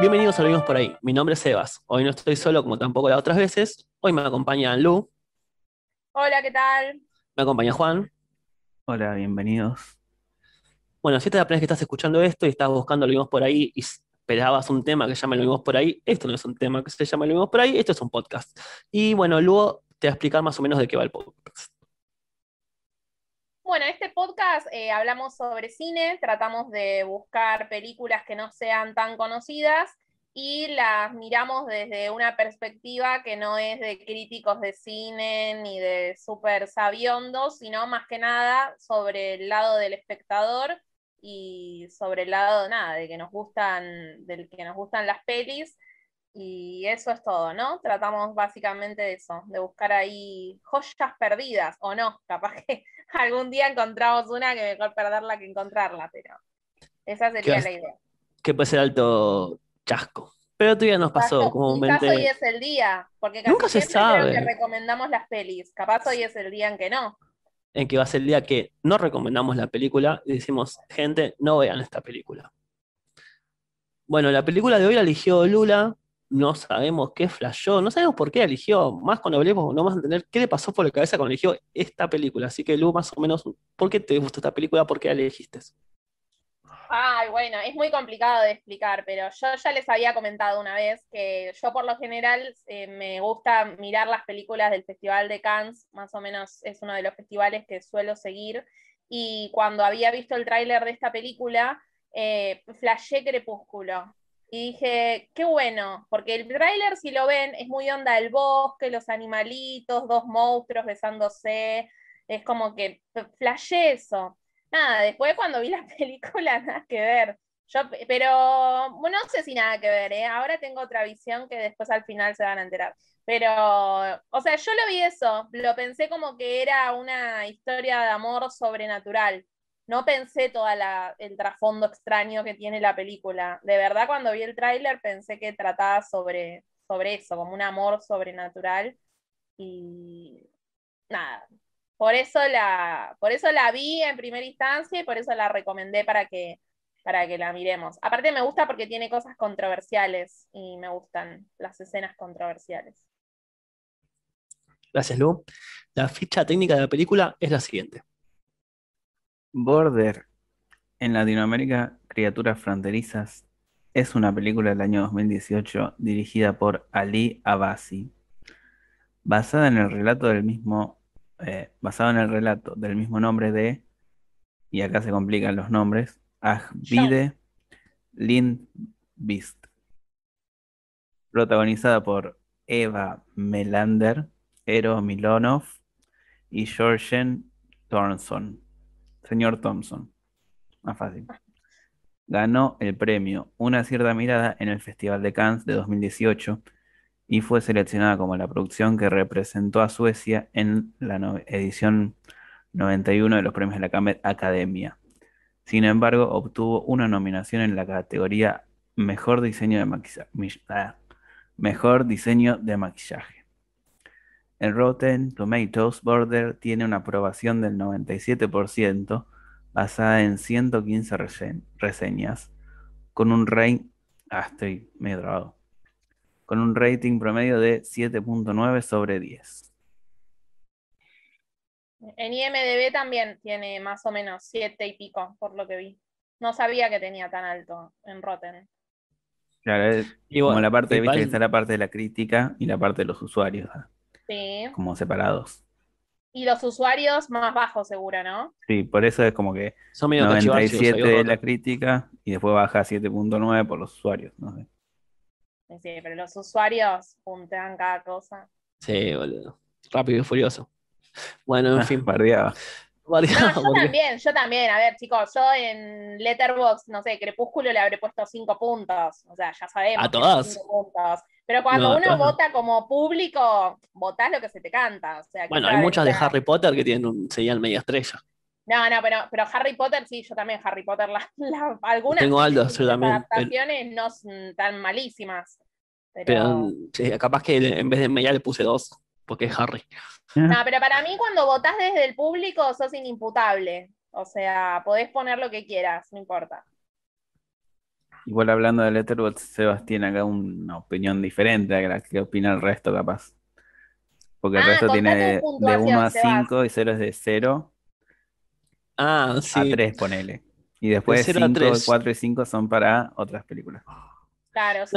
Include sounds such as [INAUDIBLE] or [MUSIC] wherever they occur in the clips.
Bienvenidos a Amigos por ahí. Mi nombre es Sebas. Hoy no estoy solo como tampoco las otras veces. Hoy me acompaña Lu. Hola, ¿qué tal? Me acompaña Juan. Hola, bienvenidos. Bueno, si te aprendes que estás escuchando esto y estás buscando Lo por ahí y esperabas un tema que se llama Lo vimos por ahí, esto no es un tema que se llama Lo vimos por ahí, esto es un podcast. Y bueno, Lu te va a explicar más o menos de qué va el podcast. Bueno, en este podcast eh, hablamos sobre cine, tratamos de buscar películas que no sean tan conocidas y las miramos desde una perspectiva que no es de críticos de cine ni de súper sabiondos, sino más que nada sobre el lado del espectador y sobre el lado nada, de que nos gustan, del que nos gustan las pelis. Y eso es todo, ¿no? Tratamos básicamente de eso, de buscar ahí joyas perdidas, o no, capaz que [LAUGHS] algún día encontramos una que mejor perderla que encontrarla, pero esa sería la idea. Que puede ser alto chasco. Pero todavía nos pasó un un Capaz hoy es el día, porque nunca se sabe. que recomendamos las pelis. Capaz hoy es el día en que no. En que va a ser el día que no recomendamos la película y decimos, gente, no vean esta película. Bueno, la película de hoy la eligió Lula, no sabemos qué flashó, no sabemos por qué eligió, más cuando hablemos, no vamos a entender qué le pasó por la cabeza cuando eligió esta película. Así que Lu, más o menos, ¿por qué te gustó esta película? ¿Por qué la elegiste? Ay, bueno, es muy complicado de explicar, pero yo ya les había comentado una vez que yo por lo general eh, me gusta mirar las películas del Festival de Cannes, más o menos es uno de los festivales que suelo seguir, y cuando había visto el tráiler de esta película, eh, flashé Crepúsculo. Y dije, qué bueno, porque el tráiler, si lo ven, es muy onda el bosque, los animalitos, dos monstruos besándose, es como que flashé eso. Nada, después cuando vi la [LAUGHS] película, nada que ver. Yo, pero no sé si nada que ver, ¿eh? ahora tengo otra visión que después al final se van a enterar. Pero, o sea, yo lo vi eso, lo pensé como que era una historia de amor sobrenatural no pensé todo el trasfondo extraño que tiene la película. De verdad, cuando vi el tráiler pensé que trataba sobre, sobre eso, como un amor sobrenatural. Y nada, por eso, la, por eso la vi en primera instancia y por eso la recomendé para que, para que la miremos. Aparte me gusta porque tiene cosas controversiales y me gustan las escenas controversiales. Gracias, Lu. La ficha técnica de la película es la siguiente. Border en Latinoamérica, Criaturas Fronterizas, es una película del año 2018 dirigida por Ali Abasi, basada en el relato del mismo, eh, en el relato del mismo nombre de, y acá se complican los nombres, Ahvide Lindvist, protagonizada por Eva Melander, Ero Milonov y Georgen Thornson. Señor Thompson. Más fácil. Ganó el premio Una cierta mirada en el Festival de Cannes de 2018 y fue seleccionada como la producción que representó a Suecia en la edición 91 de los premios de la Academia. Sin embargo, obtuvo una nominación en la categoría Mejor diseño de maquillaje. Mejor diseño de maquillaje. En Rotten Tomatoes, Border tiene una aprobación del 97%, basada en 115 reseñas, con un rating. Ah, con un rating promedio de 7.9 sobre 10. En IMDB también tiene más o menos 7 y pico, por lo que vi. No sabía que tenía tan alto en Rotten. como la parte, de está la parte de la crítica y la parte de los usuarios. ¿ah? Como separados. Y los usuarios más bajos, seguro, ¿no? Sí, por eso es como que Son medio 97 de la crítica y después baja a 7.9 por los usuarios, no Sí, pero los usuarios puntean cada cosa. Sí, boludo. Rápido y furioso. Bueno, en ah, fin. perdido yo también, yo también. A ver, chicos, yo en Letterboxd, no sé, Crepúsculo le habré puesto cinco puntos. O sea, ya sabemos. A todas. Pero cuando uno vota como público, votás lo que se te canta. bueno, hay muchas de Harry Potter que tienen un, señal media estrella. No, no, pero, Harry Potter, sí, yo también Harry Potter. [LAUGHS] algunas Tengo adaptaciones no son tan malísimas. Pero, mm, capaz que en vez de media le puse dos porque es Harry. Ah. No, pero para mí cuando votás desde el público sos inimputable. O sea, podés poner lo que quieras, no importa. Igual hablando de Letterboxd, Sebastián, acá una opinión diferente a la que opina el resto, capaz. Porque el ah, resto tiene de, 1 a 5 y 0 es de 0 ah, sí. a 3, ponele. Y después de 5, 4 y 5 son para otras películas. Claro, sí,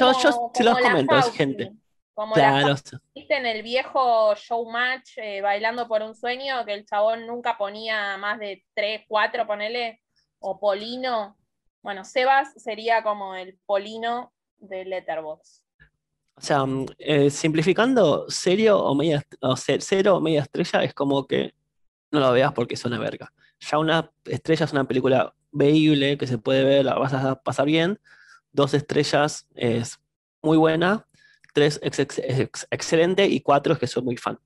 yo, se los comento, es gente. Como la, [LAUGHS] viste en el viejo showmatch eh, bailando por un sueño, que el chabón nunca ponía más de 3, 4, ponele, o Polino. Bueno, Sebas sería como el Polino de Letterboxd. O sea, mm, eh, simplificando, serio o media, cero o media estrella es como que no lo veas porque es una verga. Ya una estrella es una película veíble que se puede ver, la vas a pasar bien. Dos estrellas es muy buena, Tres excelente y cuatro es que soy muy fan.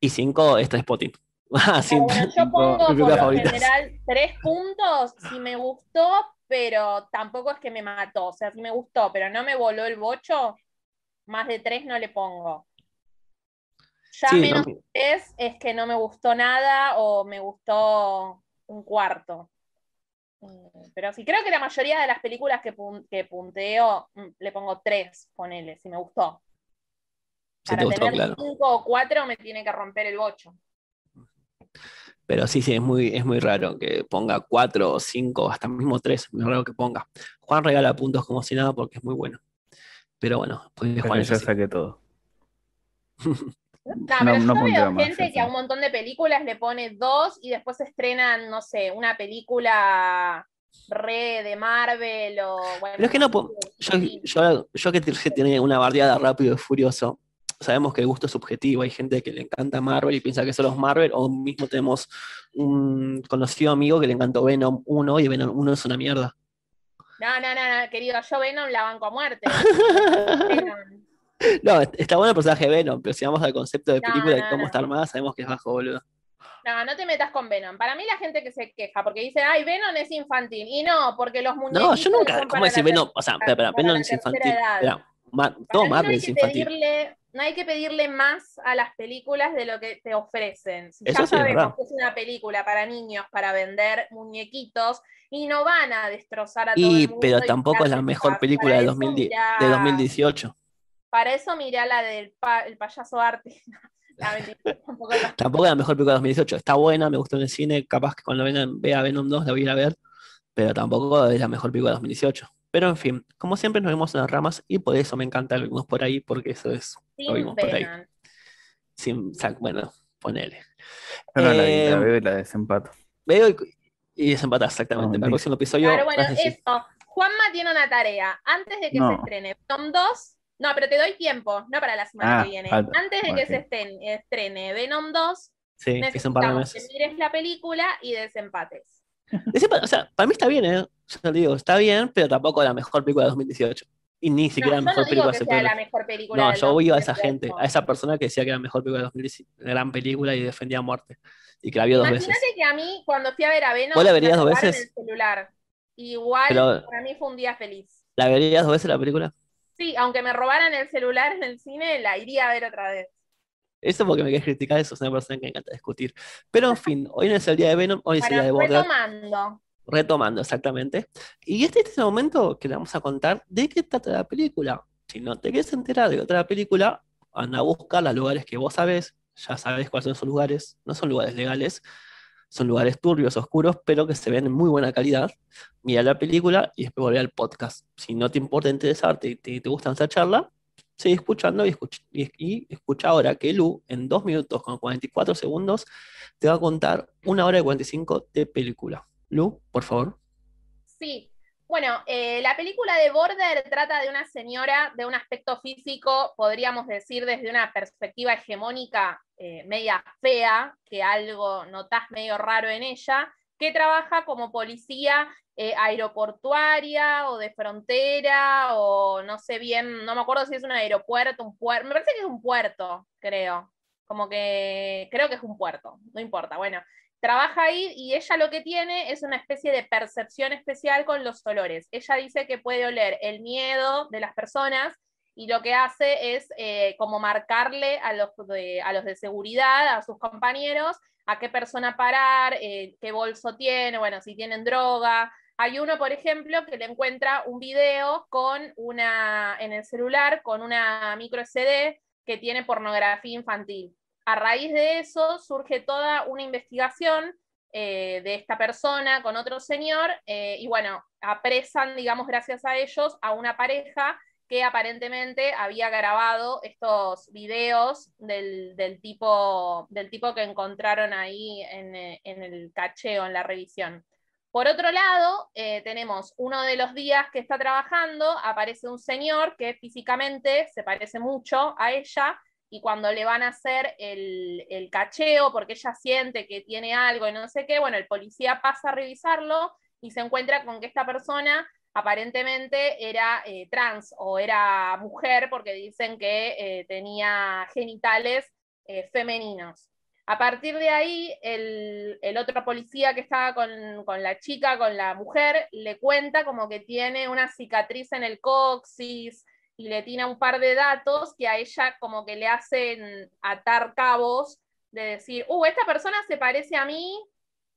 Y cinco es Spotting. [LAUGHS] Ah, yo pongo por general tres puntos si me gustó, pero tampoco es que me mató. O sea, si me gustó, pero no me voló el bocho, más de tres no le pongo. Ya menos no. tres es que no me gustó nada o me gustó un cuarto. Mm, pero sí, creo que la mayoría de las películas que, punteo mm, le pongo tres, ponele, si me gustó. Si Para te gustó, tener cinco o cuatro me tiene que romper el bocho. Pero sí, sí, es muy, es muy raro que ponga cuatro o cinco, hasta mismo tres, es muy raro que ponga. Juan regala puntos como si nada porque es muy bueno. Pero bueno, pues Juan. ya saqué todo. [LAUGHS] No, pero no, yo veo gente que a un montón de películas le pone dos y después estrenan, no sé, una película re de Marvel o. pero es que no. Yo, que tiene una bardeada rápido y furioso, sabemos que el gusto es subjetivo, hay gente que le encanta Marvel y piensa que solo es Marvel, o mismo tenemos un conocido amigo que le encantó Venom 1 y Venom 1 es una mierda. No, no, no, no querido, yo Venom la banco a muerte. [LAUGHS] [LAUGHS] No, está bueno el personaje de Venom, pero si vamos al concepto de película de cómo está armada, sabemos que es bajo, boludo. No, no te metas con Venom. Para mí la gente que se queja, porque dice, ay, Venom es infantil. Y no, porque los muñecos No, yo nunca... ¿Cómo decir Venom? O sea, Venom es infantil. todo no es infantil. no hay que pedirle más a las películas de lo que te ofrecen. Eso ya sabemos que es una película para niños, para vender muñequitos, y no van a destrozar a y, todo el mundo Pero tampoco es la mejor película de 2018. Para eso miré a la del el payaso arte. [LAUGHS] [LAUGHS] tampoco, es la mejor pico de 2018. Está buena, me gustó en el cine. Capaz que cuando vengan, vea Venom 2 la voy a ir a ver. Pero tampoco es la mejor pico de 2018. Pero en fin, como siempre nos vemos en las ramas y por eso me encanta vernos por ahí, porque eso es Sin lo vimos por ahí. Sin, bueno, ponele. la, eh, veo y la desempato. Veo y, desempata, exactamente. No, el próximo episodio. Pero bueno, eso. Juanma tiene una tarea. Antes de que se estrene Venom 2, no, pero te doy tiempo, no para la semana ah, que viene. Antes de que se estrene Venom 2, sí, de que mires la película y desempates. [LAUGHS] o sea, para mí está bien, ¿eh? Yo te digo, está bien, pero tampoco la mejor película de 2018. Y ni siquiera la mejor película de sea No, yo oigo a esa gente, a esa persona que decía que era la mejor película de 2018, gran película y defendía a muerte. Y que la vio dos veces. Imagínate que a mí, cuando fui a ver a Venom, la En el celular. Igual, para mí fue un día feliz. ¿La verías dos veces la película? Sí, aunque me robaran el celular en el cine, la iría a ver otra vez. Eso porque me querés criticar, eso es una persona que me encanta discutir. Pero en fin, hoy no es el día de Venom, hoy es el día de Retomando. Retomando, exactamente. Y este, es el momento que le vamos a contar de qué trata la película. Si no te quieres enterar de otra película, anda a buscar los lugares que vos sabés, ya sabés cuáles son esos lugares, no son lugares legales, son lugares turbios, oscuros, pero que se ven en muy buena calidad. Mira la película y después volver al podcast. Si no te importa interesarte y te, gusta esa charla, sigue escuchando y escucha, escucha ahora que Lu en 2 minutos con 44 segundos te va a contar una hora y 45 de película. Lu, por favor. Sí, bueno, eh, la película de Border trata de una señora de un aspecto físico, podríamos decir desde una perspectiva hegemónica eh, media fea, que algo notas medio raro en ella, que trabaja como policía eh, aeroportuaria o de frontera o no sé bien, no me acuerdo si es un aeropuerto, un puerto, me parece que es un puerto, creo, como que creo que es un puerto, no importa, bueno trabaja ahí y ella lo que tiene es una especie de percepción especial con los olores. Ella dice que puede oler el miedo de las personas y lo que hace es eh, como marcarle a los, de, a los de seguridad, a sus compañeros, a qué persona parar, eh, qué bolso tiene, bueno, si tienen droga. Hay uno, por ejemplo, que le encuentra un video con una, en el celular con una micro SD que tiene pornografía infantil a raíz de eso surge toda una investigación eh, de esta persona con otro señor eh, y bueno, apresan, digamos, gracias a ellos, a una pareja que aparentemente había grabado estos videos del, tipo, del tipo que encontraron ahí eh, en, el cacheo, en la revisión. Por otro lado, tenemos uno de los días que está trabajando, aparece un señor que físicamente se parece mucho a ella, y cuando le van a hacer el, cacheo porque ella siente que tiene algo y no sé qué, bueno, el policía pasa a revisarlo y se encuentra con que esta persona aparentemente era eh, trans o era mujer porque dicen que eh, tenía genitales eh, femeninos. A partir de ahí, el, otro policía que estaba con, con, la chica, con la mujer, le cuenta como que tiene una cicatriz en el coxis, y le tiene un par de datos que a ella como que le hacen atar cabos de decir, uh, esta persona se parece a mí,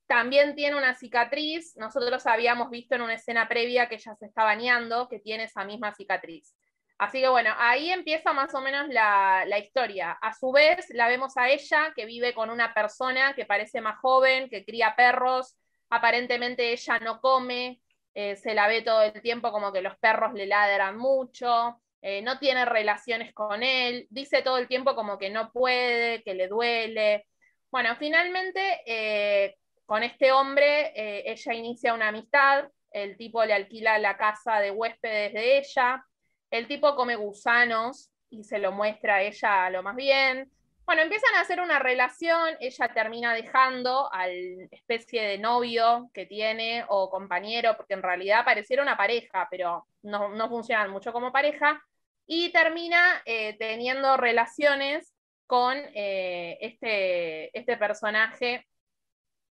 también tiene una cicatriz, nosotros habíamos visto en una escena previa que ella se está bañando, que tiene esa misma cicatriz. Así que bueno, ahí empieza más o menos la, historia. A su vez, la vemos a ella que vive con una persona que parece más joven, que cría perros, aparentemente ella no come, eh, se la ve todo el tiempo como que los perros le ladran mucho, eh, no tiene relaciones con él, dice todo el tiempo como que no puede, que le duele. Bueno, finalmente eh, con este hombre eh, ella inicia una amistad, el tipo le alquila la casa de huéspedes de ella, el tipo come gusanos y se lo muestra a ella lo más bien. Bueno, empiezan a hacer una relación, ella termina dejando al especie de novio que tiene o compañero, porque en realidad pareciera una pareja, pero no, no funcionan mucho como pareja y termina eh, teniendo relaciones con eh, este, este personaje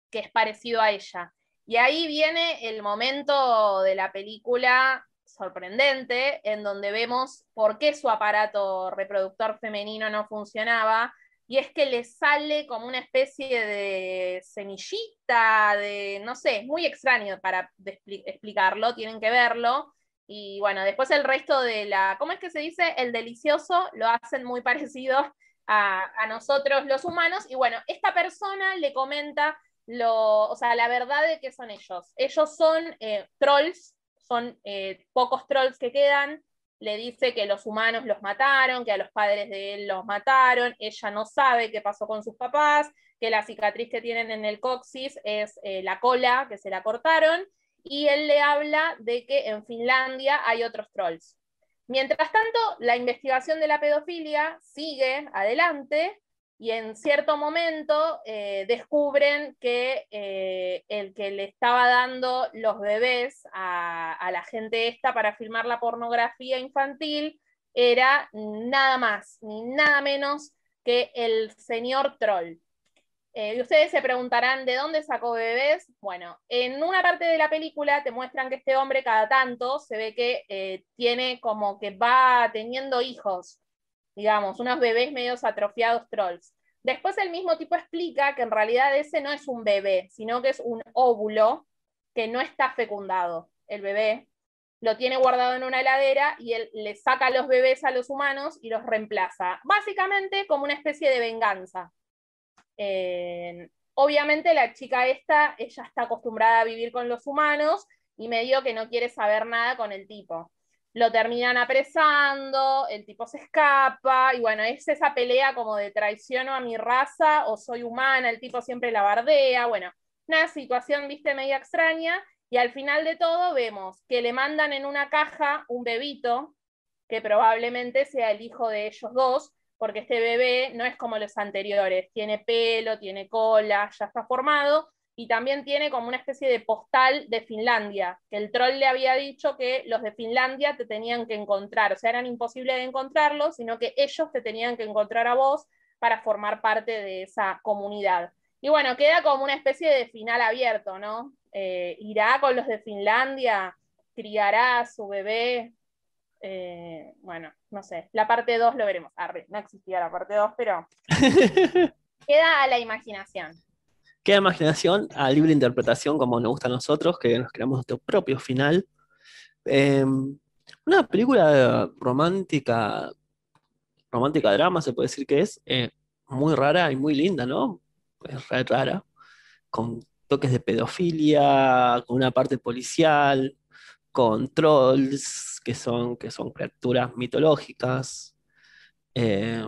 que es parecido a ella. Y ahí viene el momento de la película sorprendente, en donde vemos por qué su aparato reproductor femenino no funcionaba, y es que le sale como una especie de semillita, de, no sé, es muy extraño para explicarlo, tienen que verlo, y bueno, después el resto de la, ¿cómo es que se dice? El delicioso lo hacen muy [LAUGHS] parecido a, a nosotros los humanos. Y bueno, esta persona le comenta lo, o sea, la verdad de que son ellos. Ellos son eh, trolls, son eh, pocos trolls que quedan. Le dice que los humanos los mataron, que a los padres de él los mataron. Ella no sabe qué pasó con sus papás, que la cicatriz que tienen en el coxis es eh, la cola que se la cortaron y él le habla de que en Finlandia hay otros trolls. Mientras tanto, la investigación de la pedofilia sigue adelante y en cierto momento eh, descubren que eh, el que le estaba dando los bebés a, a la gente esta para filmar la pornografía infantil era nada más ni nada menos que el señor troll. Eh, y ustedes se preguntarán, ¿de dónde sacó bebés? Bueno, en una parte de la película te muestran que este hombre cada tanto se ve que eh, tiene como que va teniendo hijos, digamos, unos bebés medios atrofiados trolls. Después el mismo tipo explica que en realidad ese no es un bebé, sino que es un óvulo que no está fecundado. El bebé lo tiene guardado en una heladera y él le saca los bebés a los humanos y los reemplaza. Básicamente como una especie de venganza eh, obviamente la chica esta, ella está acostumbrada a vivir con los humanos y medio que no quiere saber nada con el tipo. Lo terminan apresando, el tipo se escapa, y bueno, es esa pelea como de traiciono a mi raza o soy humana, el tipo siempre la bardea, bueno, una situación, viste, media extraña, y al final de todo vemos que le mandan en una caja un bebito, que probablemente sea el hijo de ellos dos, porque este bebé no es como los anteriores, tiene pelo, tiene cola, ya está formado y también tiene como una especie de postal de Finlandia, que el troll le había dicho que los de Finlandia te tenían que encontrar, o sea, eran imposibles de encontrarlos, sino que ellos te tenían que encontrar a vos para formar parte de esa comunidad. Y bueno, queda como una especie de final abierto, ¿no? Eh, irá con los de Finlandia, criará su bebé, eh, bueno, no sé, la parte 2 lo veremos. no existía la parte 2, pero [LAUGHS] queda a la imaginación. Queda imaginación, a libre interpretación, como nos gusta a nosotros, que nos creamos nuestro propio final. Em, una película romántica, romántica drama, se puede decir que es, eh, muy rara y muy linda, ¿no? Es rara, con toques de pedofilia, con una parte policial, con trolls, que son, que son criaturas mitológicas. Eh,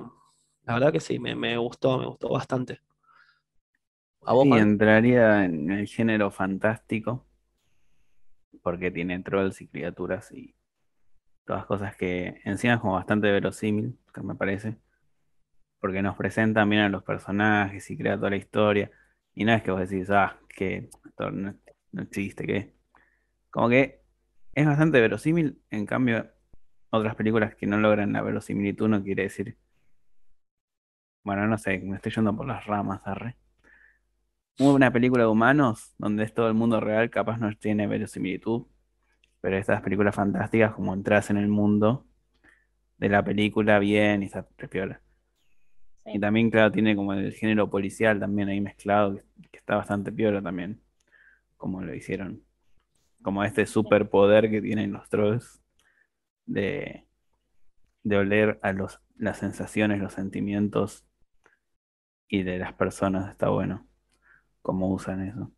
la verdad que sí, me, gustó, me gustó bastante. Y entraría en el género fantástico, porque tiene trolls y criaturas y todas cosas que encima es como bastante verosímil, que me parece, porque nos presentan bien a los personajes y crea toda la historia, y no es que vos decís, ah, que no, no existe, que... Como que es bastante verosímil, en cambio, otras películas que no logran la verosimilitud no quiere decir. Bueno, no sé, me estoy yendo por las ramas, arre. Una película de humanos donde es todo el mundo real, capaz no tiene verosimilitud, pero estas películas fantásticas, como entras en el mundo de la película bien y está peor. Y también, claro, tiene como el género policial también ahí mezclado, que, que está bastante piola también, como lo hicieron como este superpoder que tienen los trolls de, oler a los, las sensaciones, los sentimientos y de las personas. Está bueno cómo usan eso.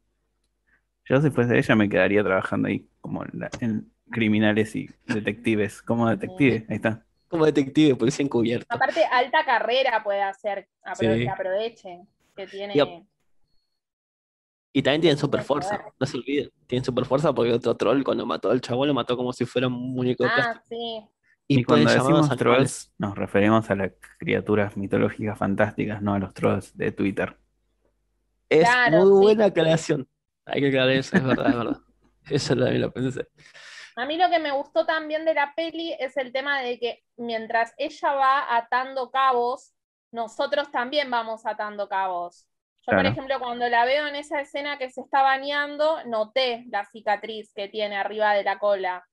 Yo si fuese ella me quedaría trabajando ahí como en, criminales y detectives, como detective, ahí está. Como detective, policía encubierto. Aparte, alta carrera puede hacer, aproveche, que tiene... Y también tienen super fuerza, no se olviden. Tienen super fuerza porque otro troll cuando mató al chabón lo mató como si fuera un muñeco de ah, Y, cuando decimos trolls nos referimos a las criaturas mitológicas fantásticas, no a los trolls de Twitter. Es muy buena aclaración. Hay que aclarar eso, es verdad, es verdad. [LAUGHS] Eso también lo pensé. A mí lo que me gustó también de la peli es el tema de que mientras ella va atando cabos, nosotros también vamos atando cabos. Yo, por ejemplo, cuando la veo en esa escena que se está bañando, noté la cicatriz que tiene arriba de la cola.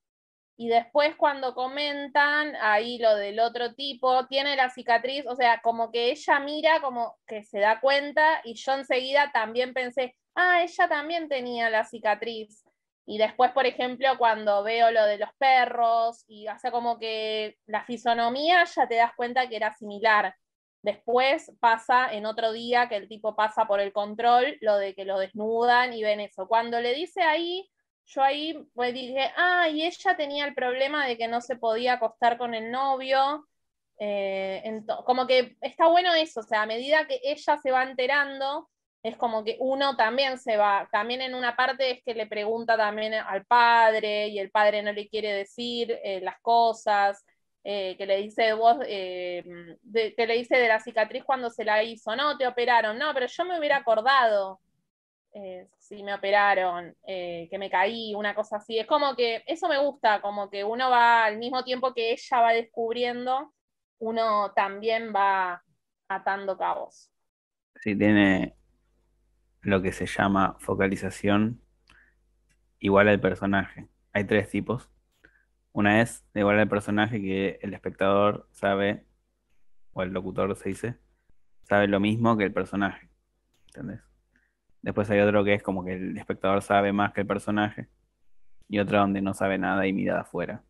Y después cuando comentan ahí lo del otro tipo, tiene la cicatriz, o sea, como que ella mira, como que se da cuenta y yo enseguida también pensé, ah, ella también tenía la cicatriz. Y después, por ejemplo, cuando veo lo de los perros y hace como que la fisonomía, ya te das cuenta que era similar. Después pasa en otro día que el tipo pasa por el control, lo de que lo desnudan y ven eso. Cuando le dice ahí, yo ahí pues dije, ah, y ella tenía el problema de que no se podía acostar con el novio. Eh, como que está bueno eso, o sea, a medida que ella se va enterando, es como que uno también se va, también en una parte es que le pregunta también al padre y el padre no le quiere decir eh, las cosas, eh, que le dice vos, eh, de, le dice de la cicatriz cuando se la hizo, no, te operaron, no, pero yo me hubiera acordado eh, si me operaron, que me caí, una cosa así. Es como que eso me gusta, como que uno va al mismo tiempo que ella va descubriendo, uno también va atando cabos. Sí, tiene lo que se llama focalización igual al personaje. Hay tres tipos. Una es igual al personaje que el espectador sabe, o el locutor se dice, sabe lo mismo que el personaje. ¿Entendés? Después hay otro que es como que el espectador sabe más que el personaje. Y otra donde no sabe nada y mira de afuera.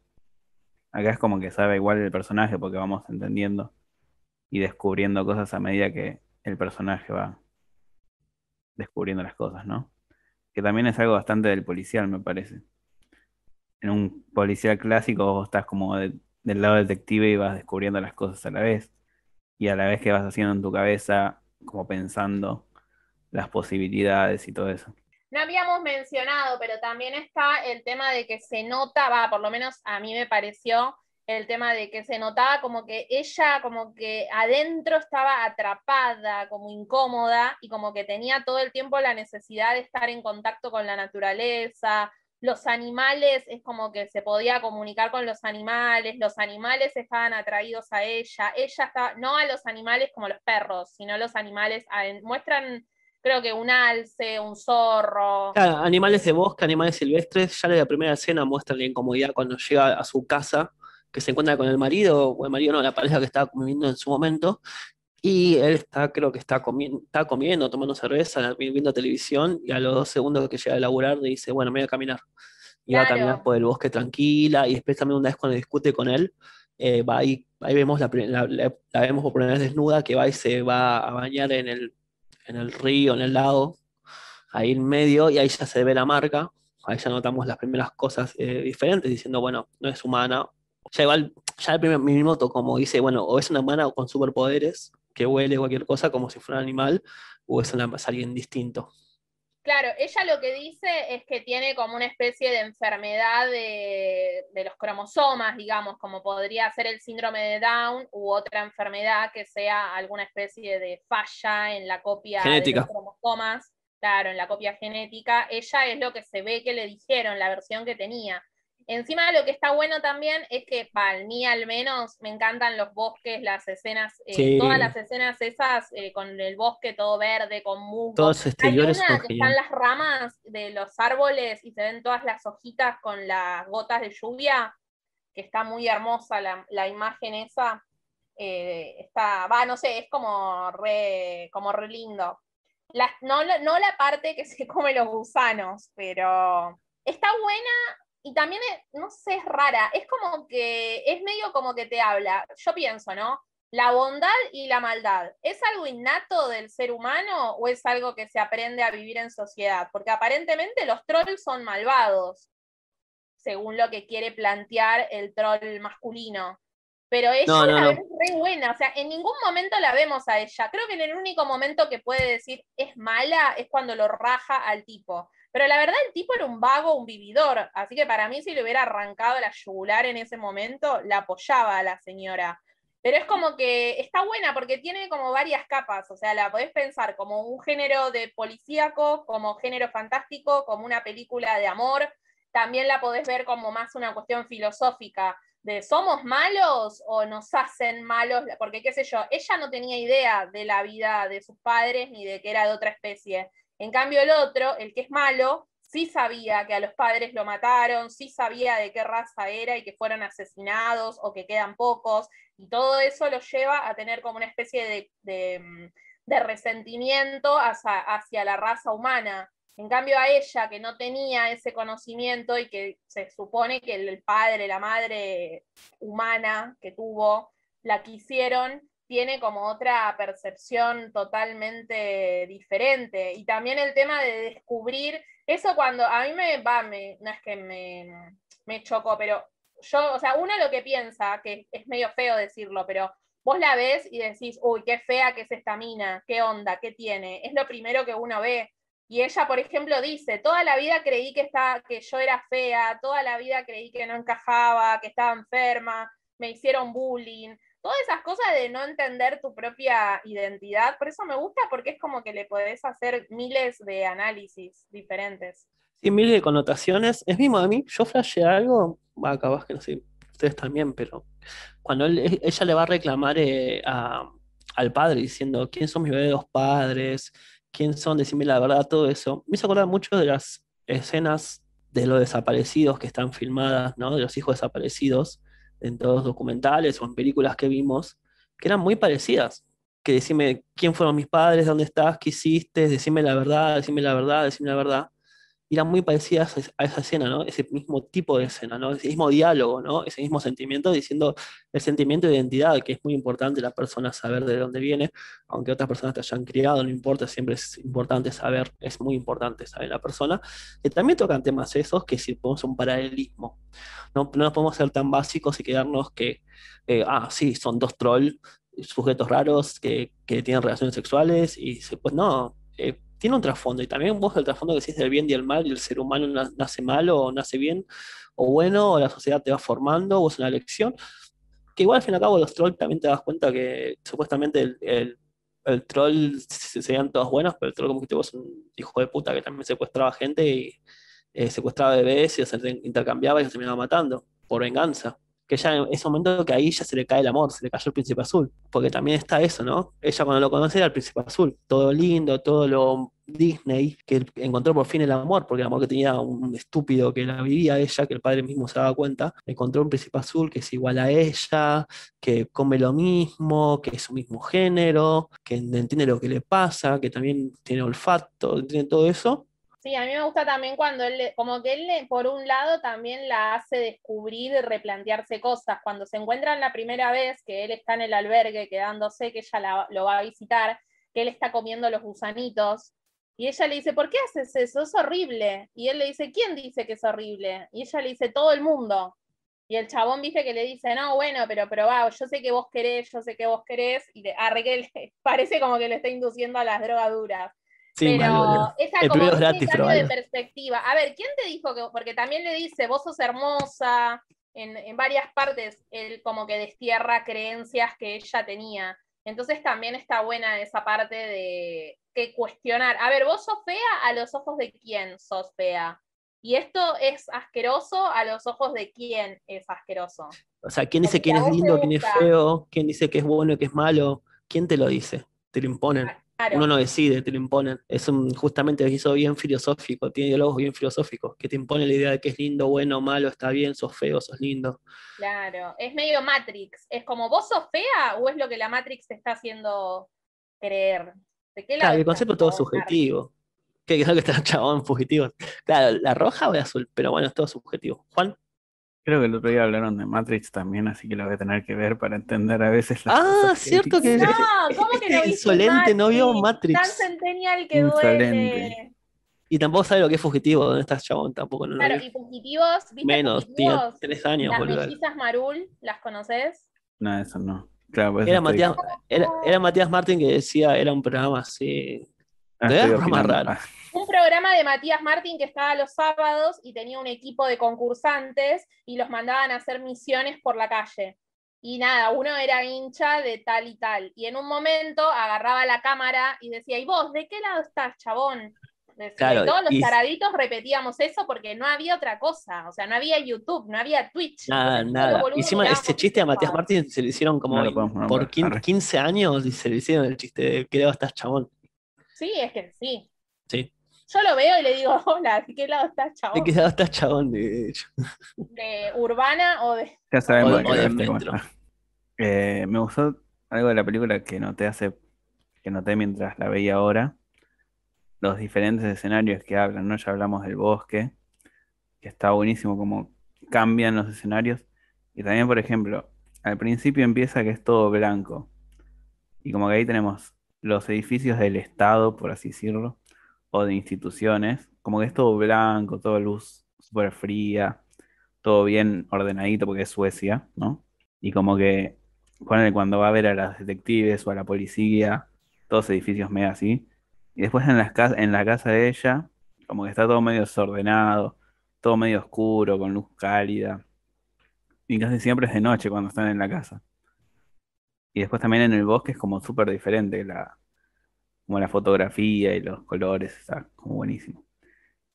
Acá es como que sabe igual el personaje porque vamos entendiendo y descubriendo cosas a medida que el personaje va descubriendo las cosas, ¿no? Que también es algo bastante del policial, me parece en un policial clásico estás como del lado detective y vas descubriendo las cosas a la vez. Y a la vez que vas haciendo en tu cabeza, como pensando las posibilidades y todo eso. No habíamos mencionado, pero también está el tema de que se notaba, por lo menos a mí me pareció, el tema de que se notaba como que ella como que adentro estaba atrapada, como incómoda y como que tenía todo el tiempo la necesidad de estar en contacto con la naturaleza, los animales, es como que se podía comunicar con los animales, los animales estaban atraídos a ella, ella está no a los animales como los perros, sino los animales, muestran creo que un alce, un zorro. animales de bosque, animales silvestres, ya desde la primera escena muestra la incomodidad cuando llega a su casa, que se encuentra con el marido, o el marido no, la pareja que estaba viviendo en su momento, y él está, creo que está, comiendo, está comiendo, tomando cerveza, viendo televisión, y a los dos segundos que llega a laburar le dice, bueno, me voy a caminar. Y va a caminar por el bosque tranquila, y después también una vez cuando discute con él, eh, va y, ahí vemos la, la, vemos por primera vez desnuda, que va y se va a bañar en el, en el río, en el lago, ahí en medio, y ahí ya se ve la marca, ahí ya notamos las primeras cosas eh, diferentes, diciendo, bueno, no es humana. Ya igual, ya el primer minuto, como dice, bueno, o es una humana o con superpoderes, que huele cualquier cosa como si fuera un animal o es, alguien distinto. Claro, ella lo que dice es que tiene como una especie de enfermedad de, los cromosomas, digamos, como podría ser el síndrome de Down u otra enfermedad que sea alguna especie de falla en la copia genética. de los cromosomas, claro, en la copia genética. Ella es lo que se ve que le dijeron, la versión que tenía. Encima lo que está bueno también es que para mí al menos me encantan los bosques, las escenas, eh, todas las escenas esas eh, con el bosque todo verde, con musgo. Todos exteriores. Hay están las ramas de los árboles y se ven todas las hojitas con las gotas de lluvia, que está muy hermosa la, imagen esa. Eh, está, va, no sé, es como re, como lindo. no, no la parte que se come los gusanos, pero está buena y también, no sé, es rara, es como que, es medio como que te habla, yo pienso, ¿no? La bondad y la maldad, ¿es algo innato del ser humano o es algo que se aprende a vivir en sociedad? Porque aparentemente los trolls son malvados, según lo que quiere plantear el troll masculino. Pero ella es re buena, o sea, en ningún momento la vemos a ella. Creo que en el único momento que puede decir es mala es cuando lo raja al tipo. Pero la verdad, el tipo era un vago, un vividor. Así que para mí, si le hubiera arrancado la yugular en ese momento, la apoyaba a la señora. Pero es como que está buena porque tiene como varias capas. O sea, la podés pensar como un género de policíaco, como género fantástico, como una película de amor. También la podés ver como más una cuestión filosófica de somos malos o nos hacen malos, porque qué sé yo, ella no tenía idea de la vida de sus padres ni de que era de otra especie. En cambio, el otro, el que es malo, sí sabía que a los padres lo mataron, sí sabía de qué raza era y que fueron asesinados o que quedan pocos, y todo eso lo lleva a tener como una especie de, mm, resentimiento hacia, hacia, la raza humana. En cambio a ella, que no tenía ese conocimiento y que se supone que el padre, la madre humana que tuvo, la quisieron, tiene como otra percepción totalmente diferente. Y también el tema de descubrir, eso cuando a mí me va, no es que me, me chocó, pero yo, o sea, uno lo que piensa, que es medio feo decirlo, pero vos la ves y decís, uy, qué fea que es esta mina, qué onda, qué tiene, es lo primero que uno ve. Y ella, por ejemplo, dice, toda la vida creí que, estaba, que yo era fea, toda la vida creí que no encajaba, que estaba enferma, me hicieron bullying todas esas cosas de no entender tu propia identidad, por eso me gusta porque es como que le podés hacer miles de análisis diferentes. Sí, miles de connotaciones. Es mismo, a mí yo flasheé algo, acabas que no sé, ustedes también, pero cuando ella le va a reclamar eh, al padre diciendo, ¿quién son mis verdaderos padres? ¿Quién son? Decime la verdad, todo eso. Me hizo acordar mucho de las escenas de los desaparecidos que están filmadas, ¿no? De los hijos desaparecidos en todos documentales o en películas que vimos, que eran muy parecidas. Que decime quién fueron mis padres, dónde estás, qué hiciste, decime la verdad, decime la verdad, decime la verdad eran muy parecidas a esa escena, ¿no? Ese mismo tipo de escena, ¿no? Ese mismo diálogo, ¿no? Ese mismo sentimiento, diciendo el sentimiento de identidad, que es muy importante la persona saber de dónde viene, aunque otras personas te hayan criado, no importa, siempre es importante saber, es muy importante saber la persona. Y también tocan temas esos que si podemos un paralelismo. No, no nos podemos ser tan básicos y quedarnos que, eh, ah, sí, son dos trolls, sujetos raros que, que tienen relaciones sexuales, y pues no, eh, tiene un trasfondo y también vos el trasfondo que decís del bien y el mal y el ser humano nace malo o nace bien o bueno o la sociedad te va formando o es una elección que igual al fin y al cabo los trolls también te das cuenta que supuestamente el, el, troll serían todos buenos pero el troll como que vos es un hijo de puta que también secuestraba gente y eh, secuestraba bebés y los intercambiaba y se terminaba matando por venganza que ya en ese momento que ahí ya se le cae el amor, se le cayó el príncipe azul, porque también está eso, ¿no? Ella cuando lo conoce era el príncipe azul, todo lindo, todo lo Disney, que encontró por fin el amor, porque el amor que tenía un estúpido que la vivía ella, que el padre mismo se daba cuenta, encontró un príncipe azul que es igual a ella, que come lo mismo, que es su mismo género, que entiende lo que le pasa, que también tiene olfato, tiene todo eso, Sí, a mí me gusta también cuando él, como que él, por un lado, también la hace descubrir y replantearse cosas. Cuando se encuentran la primera vez, que él está en el albergue quedándose, que ella lo va a visitar, que él está comiendo los gusanitos, y ella le dice, ¿por qué haces eso? Es horrible. Y él le dice, ¿quién dice que es horrible? Y ella le dice, todo el mundo. Y el chabón, dice que le dice, no, bueno, pero va, yo sé que vos querés, yo sé que vos querés. Y le, [LAUGHS] parece como que le está induciendo a las drogaduras pero esa como cambio de perspectiva. A ver, ¿quién te dijo que, porque también le dice, vos sos hermosa, en, varias partes, él como que destierra creencias que ella tenía. Entonces también está buena esa parte de que cuestionar. A ver, vos sos fea a los ojos de quién sos fea. Y esto es asqueroso a los ojos de quién es asqueroso. O sea, ¿quién dice quién es lindo, quién es feo, quién dice que es bueno y que es malo? ¿Quién te lo dice? Te lo imponen. Uno no decide, te lo imponen. Es un, justamente lo hizo bien filosófico, tiene diálogos bien filosóficos, que te impone la idea de que es lindo, bueno, malo, está bien, sos feo, sos lindo. Claro, es medio Matrix. Es como vos sos fea o es lo que la Matrix te está haciendo creer. claro, el concepto todo subjetivo. Que creo que está chabón fugitivo. Claro, la roja o la azul, pero bueno, es todo subjetivo. Juan. Creo que el otro día hablaron de Matrix también, así que lo voy a tener que ver para entender a veces las Ah, cierto que, No, [LAUGHS] ¿cómo que no este insolente, no vio Matrix. Tan que duele. Y tampoco sabe lo que es fugitivo, ¿dónde estás, chabón? Tampoco no Claro, y fugitivos, ¿viste Menos, fugitivos? tres años, las boludo. Marul, ¿las conoces? No, eso no. Pues era, Matías, era, Matías Martín que decía, era un programa así... era un programa raro programa de Matías Martín que estaba los sábados y tenía un equipo de concursantes y los mandaban a hacer misiones por la calle. Y nada, uno era hincha de tal y tal. Y en un momento agarraba la cámara y decía, ¿y vos de qué lado estás, chabón? y todos los y... repetíamos eso porque no había otra cosa. O sea, no había YouTube, no había Twitch. Nada, nada. Y encima ese chiste a Matías Martín se le hicieron como por 15 años y se le hicieron el chiste de qué lado estás, chabón. Sí, es que sí. Sí. Yo lo veo y le digo, [LAUGHS] hola, ¿de qué lado estás, chabón? ¿De qué lado estás, chabón? De ¿De urbana o de.? Ya sabemos de, o eh, me gustó algo de la película que noté hace. que noté mientras la veía ahora. Los diferentes escenarios que hablan, ¿no? Ya hablamos del bosque, que está buenísimo como cambian los escenarios. Y también, por ejemplo, al principio empieza que es todo blanco. Y como que ahí tenemos los edificios del Estado, por así decirlo o de instituciones, como que es todo blanco, todo luz súper fría, todo bien ordenadito porque es Suecia, ¿no? Y como que cuando va a ver a las detectives o a la policía, todos edificios medio así. Y después en, las en la casa de ella, como que está todo medio desordenado, todo medio oscuro, con luz cálida. Y casi siempre es de noche cuando están en la casa. Y después también en el bosque es como súper diferente la, como la fotografía y los colores, está como buenísimo.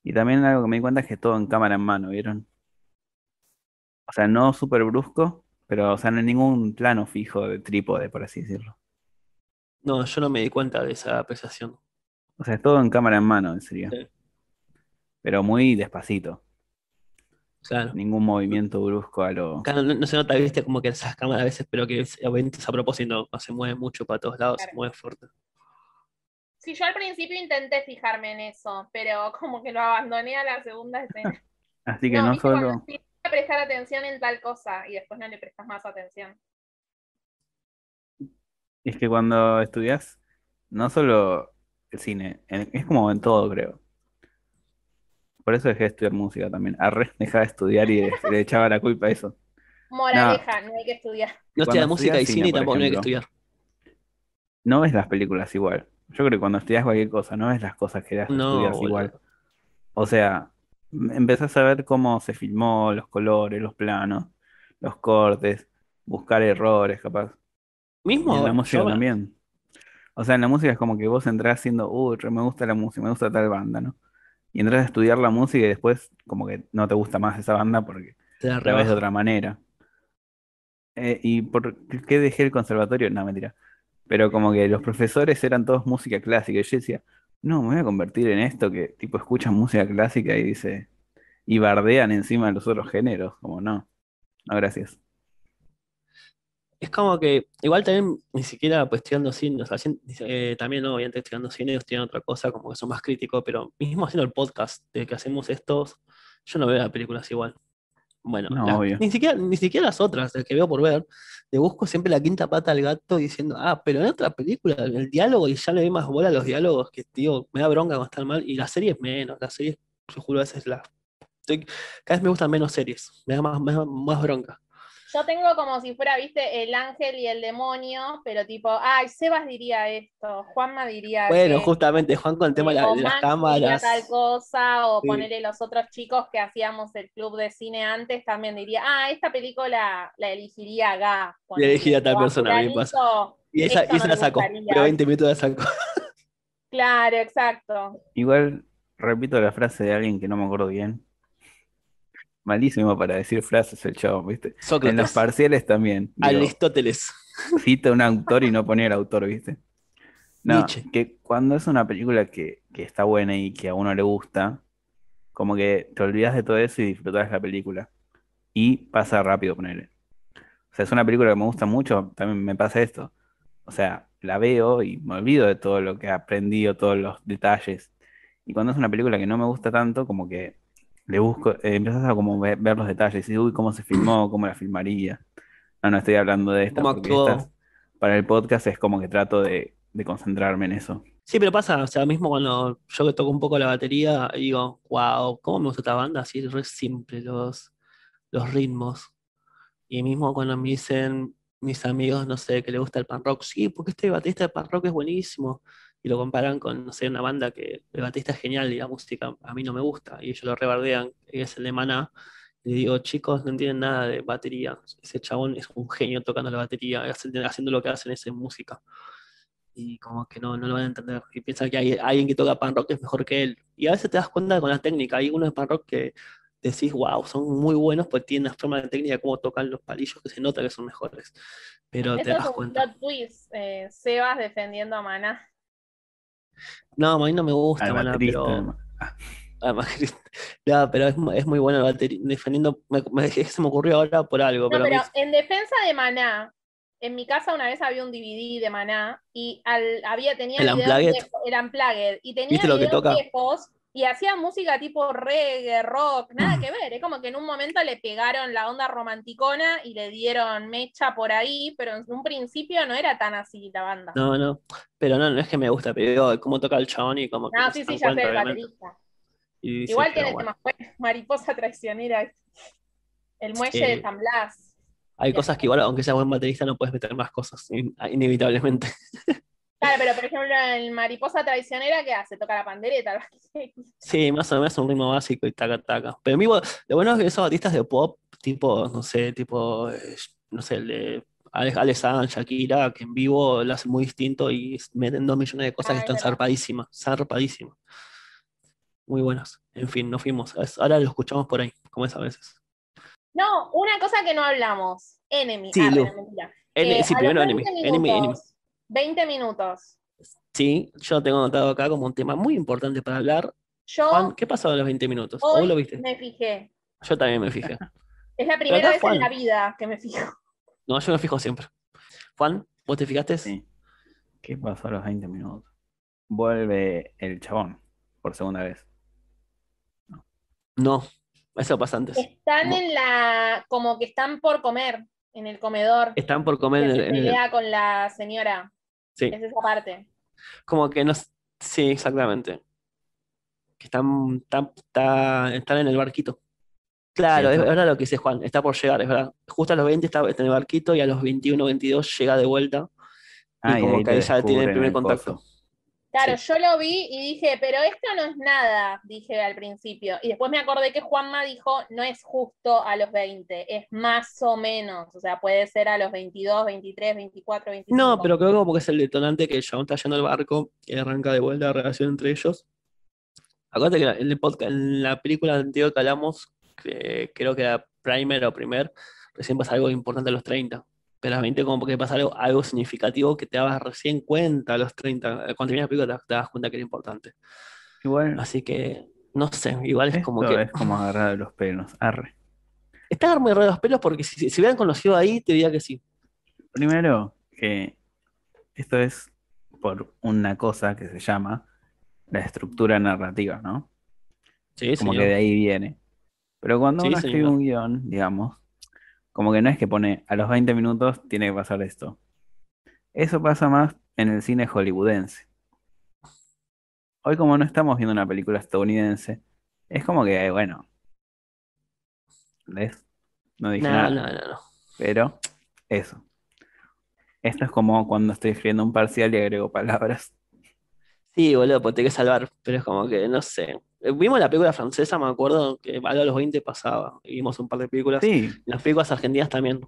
Y también algo que me di cuenta es que todo en cámara en mano, ¿vieron? O sea, no súper brusco, pero, sea, no hay ningún plano fijo de trípode, por así decirlo. No, yo no me di cuenta de esa apreciación. O sea, es todo en cámara en mano, en serio. Pero muy despacito. Claro. Ningún movimiento brusco a lo. no, se nota, viste, como que esas cámaras a veces, pero que a veces a propósito se mueve mucho para todos lados, se mueve fuerte si yo al principio intenté fijarme en eso, pero como que lo abandoné a la segunda escena. [LAUGHS] Así que no, solo. prestar atención en tal cosa y después no le prestas más atención. Es que cuando estudias, no solo el cine, es como en todo, creo. Por eso dejé de estudiar música también. Arre, dejaba de estudiar y le, echaba la culpa a eso. Moraleja, no. hay que estudiar. No estudias música y cine, tampoco hay que estudiar. No ves las películas igual. Yo creo que cuando estudias cualquier cosa, no es las cosas que las estudias igual. O sea, empezás a ver cómo se filmó, los colores, los planos, los cortes, buscar errores, capaz. Mismo. en la música también. O sea, en la música es como que vos entras siendo, uy, uh, me gusta la música, me gusta tal banda, ¿no? Y entras a estudiar la música y después como que no te gusta más esa banda porque la, ves de otra manera. Eh, ¿Y por qué dejé el conservatorio? No, mentira. Pero como que los profesores eran todos música clásica. Y yo decía, no, me voy a convertir en esto que tipo escuchan música clásica y dice, y bardean encima de los otros géneros. Como no, no, gracias. Es como que, igual también, ni siquiera pues, estudiando cine, o sea, eh, también no, obviamente estudiando cine, tienen otra cosa, como que son más críticos, pero mismo haciendo el podcast de que hacemos estos, yo no veo las películas igual. Bueno, ni, siquiera, ni siquiera las otras, las que veo por ver, le busco siempre la quinta pata al gato diciendo, ah, pero en otra película, el diálogo, y ya le doy más bola a los diálogos, que tío, me da bronca cuando están mal, y las series menos, las series, yo juro, a veces las... cada vez me gustan menos series, me da más, más bronca. Yo tengo como si fuera, viste, el ángel y el demonio, pero tipo, ay, Sebas diría esto, Juanma diría. Bueno, justamente, Juan con el tema de, las cámaras. Tal cosa, o ponerle los otros chicos que hacíamos el club de cine antes también diría, ah, esta película la elegiría acá. La elegiría tal ah, persona, Y esa, la pero 20 minutos la sacó. Claro, exacto. Igual repito la frase de alguien que no me acuerdo bien, malísimo para decir frases el show, ¿viste? En los parciales también. Aristóteles. Cita un autor y no poner el autor, ¿viste? No, que cuando es una película que, está buena y que a uno le gusta, como que te olvidas de todo eso y disfrutas la película. Y pasa rápido, ponerle. O sea, es una película que me gusta mucho, también me pasa esto. O sea, la veo y me olvido de todo lo que he aprendido, todos los detalles. Y cuando es una película que no me gusta tanto, como que le busco, eh, empiezas a como ver, los detalles, y uy, cómo se filmó, [CLEARS THROAT] cómo la filmaría. No, no estoy hablando de estas, para el podcast es como que trato de, de, concentrarme en eso. Sí, pero pasa, o sea, mismo cuando yo que toco un poco la batería, digo, wow, cómo me gusta esta banda, así re simple los, los ritmos. Y mismo cuando me dicen mis amigos, no sé, que le gusta el pan rock, sí, porque este baterista de pan rock es buenísimo y lo comparan con, no sé, una banda que el batista es genial y la música a mí no me gusta, y ellos lo rebardean, y es el de Maná, y digo, chicos, no entienden nada de batería, ese chabón es un genio tocando la batería, haciendo lo que hacen es en música, y como que no, lo van a entender, y piensan que hay alguien que toca pan rock es mejor que él, y a veces te das cuenta con la técnica, hay uno de pan rock que decís, wow, son muy buenos, porque tienen una forma de técnica, cómo tocan los palillos, que se nota que son mejores. Pero te das es cuenta. Twist, eh, Sebas defendiendo a Maná. No, a mí no me gusta, pero. Ah. pero es, muy bueno el batería Defendiendo, me, [LAUGHS] se me ocurrió ahora por algo. pero, en defensa de Maná, en mi casa una vez había un DVD de Maná y al, había tenía el y tenía lo videos que toca? viejos y hacía música tipo reggae, rock, nada mm. que ver. Es como que en un momento le pegaron la onda romanticona y le dieron mecha por ahí, pero en un principio no era tan así la banda. No, no, pero no, no es que me gusta, pero cómo toca el chabón y como... No, sí, sí, ya sé, el baterista. Igual tiene el temas pues, mariposa traicionera, el muelle de eh, San Blas. Hay cosas que igual, aunque sea buen baterista, no puedes meter más cosas, inevitablemente. [LAUGHS] Claro, pero por ejemplo, en Mariposa Traicionera, que hace? Toca la pandereta. sí, más o menos un ritmo básico y taca, taca. Pero en vivo, lo bueno es que esos artistas de pop, tipo, no sé, tipo, eh, no sé, el de Alex Shakira, que en vivo lo hacen muy distinto y meten dos millones de cosas que ah, están zarpadísimas, zarpadísimas. Muy buenas. En fin, nos fuimos. Ahora lo escuchamos por ahí, como es a veces. No, una cosa que no hablamos. Enemy. Sí, ah, eh, sí primero Enemy. Enemy, Enemy. 20 minutos. Sí, yo tengo anotado acá como un tema muy importante para hablar. Juan, ¿qué pasó a los 20 minutos? Hoy lo viste? Me fijé. Yo también me fijé. [LAUGHS] es la primera vez en la vida que me fijo. No, yo me fijo siempre. Juan, ¿vos te fijaste? Sí. ¿Qué pasó a los 20 minutos? Vuelve el chabón por segunda vez. No. eso pasa antes. Están en la. como que están por comer en el comedor. Están por comer en el. pelea con la señora. Es esa parte. Como que no. Sí, exactamente. Que están, en el barquito. Claro, es verdad lo que dice Juan, está por llegar, es verdad. Justo a los 20 está en el barquito y a los 21, 22 llega de vuelta. y, como que ahí ya tiene el primer contacto. Claro, yo lo vi y dije, pero esto no es nada, dije al principio. Y después me acordé que Juanma dijo, no es justo a los 20, es más o menos, o sea, puede ser a los 22, 23, 24, 25. No, pero creo que es el detonante que ya está yendo el barco y arranca de vuelta la relación entre ellos. Acuérdate que en, el la película anterior que hablamos, creo que era Primer o Primer, recién pasa algo importante a los 30 de las 20 como que pasa algo, significativo que te dabas recién cuenta a los 30, eh, cuando terminas pico te, dabas cuenta que era importante. Igual. Así que, no sé, igual es como que... Es como agarrar los pelos, arre. Está muy agarrado los pelos porque si, hubieran conocido ahí, te diría que sí. Primero, que esto es por una cosa que se llama la estructura narrativa, ¿no? Sí, Como que de ahí viene. Pero cuando uno escribe un guión, digamos, como que no es que pone a los 20 minutos tiene que pasar esto. Eso pasa más en el cine hollywoodense. Hoy como no estamos viendo una película estadounidense, es como que, bueno, ¿ves? No dije nada. No, no, no. Pero eso. Esto es como cuando estoy escribiendo un parcial y agrego palabras. Sí, boludo, pues hay que salvar, pero es como que, no sé. Eh, vimos la película francesa, me acuerdo que a los 20 pasaba. Vimos un par de películas. Sí. Las películas argentinas también.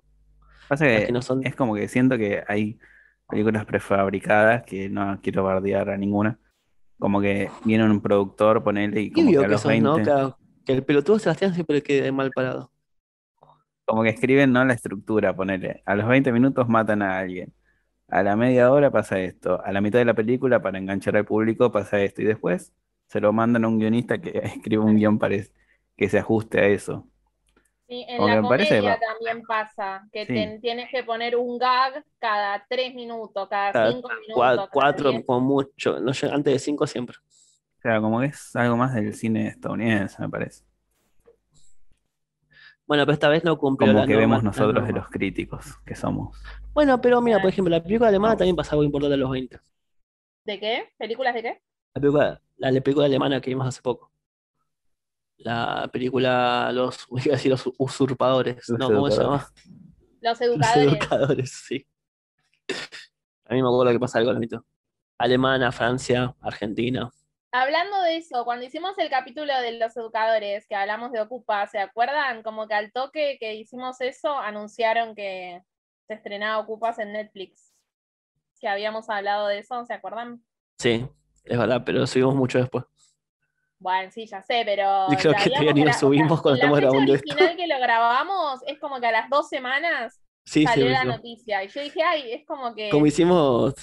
Pasa que, no son... es como que siento que hay películas prefabricadas que no quiero bardear a ninguna. Como que viene un productor, ponele y como que a los 20... que el pelotudo Sebastián siempre quede mal parado. Como que escriben, ¿no? La estructura, ponele. A los 20 minutos matan a alguien. A la media hora pasa esto. A la mitad de la película, para enganchar al público, pasa esto. Y después se lo mandan a un guionista que [LAUGHS] escribe un guión que se ajuste a eso. Sí, en la comedia también pasa, que tienes que poner un gag cada tres minutos, cada, cinco minutos. Cuatro, cuatro mucho, no, antes de cinco siempre. O sea, como que es algo más del cine estadounidense, me parece. Bueno, pero esta vez no cumplió. Como lo que vemos nosotros de los críticos que somos. Bueno, pero mira, por ejemplo, la película alemana también pasa algo importante en los 20. ¿De qué? ¿Películas de qué? La película, alemana que vimos hace poco. La película Los, [LAUGHS] los usurpadores, los se llama? Los educadores. Los educadores, sí. A mí me acuerdo que pasa algo, mito. Alemana, Francia, Argentina. Hablando de eso, cuando hicimos el capítulo de los educadores, que hablamos de Ocupa, ¿se acuerdan? Como que al toque que hicimos eso, anunciaron que se estrenaba Ocupas en Netflix. Que habíamos hablado de eso, ¿se acuerdan? Sí. Es verdad, pero subimos mucho después. Bueno, sí, ya sé, pero. Y creo que todavía ni lo subimos cuando estamos grabando final que lo grabamos es como que a las dos semanas salió la noticia. Y yo dije, ay, es como que. Como hicimos.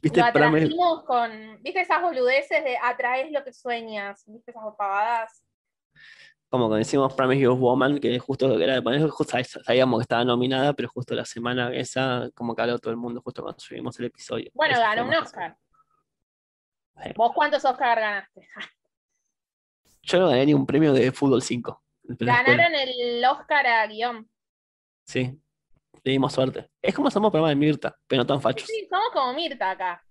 ¿Viste, lo con. ¿Viste esas boludeces de atraes lo que sueñas? ¿Viste esas pavadas? Como cuando hicimos Promise You Woman, que justo lo que era de poner, justo sabíamos que estaba nominada, pero justo la semana esa, como que habló todo el mundo, justo cuando subimos el episodio. Bueno, ganó un Oscar. ¿Vos cuántos Oscars ganaste? [LAUGHS] Yo no gané ni un premio de Fútbol 5. Ganaron el Oscar a guión. Sí, le dimos suerte. Es como somos programas de Mirta, pero no tan fachos. Sí, somos como Mirta acá.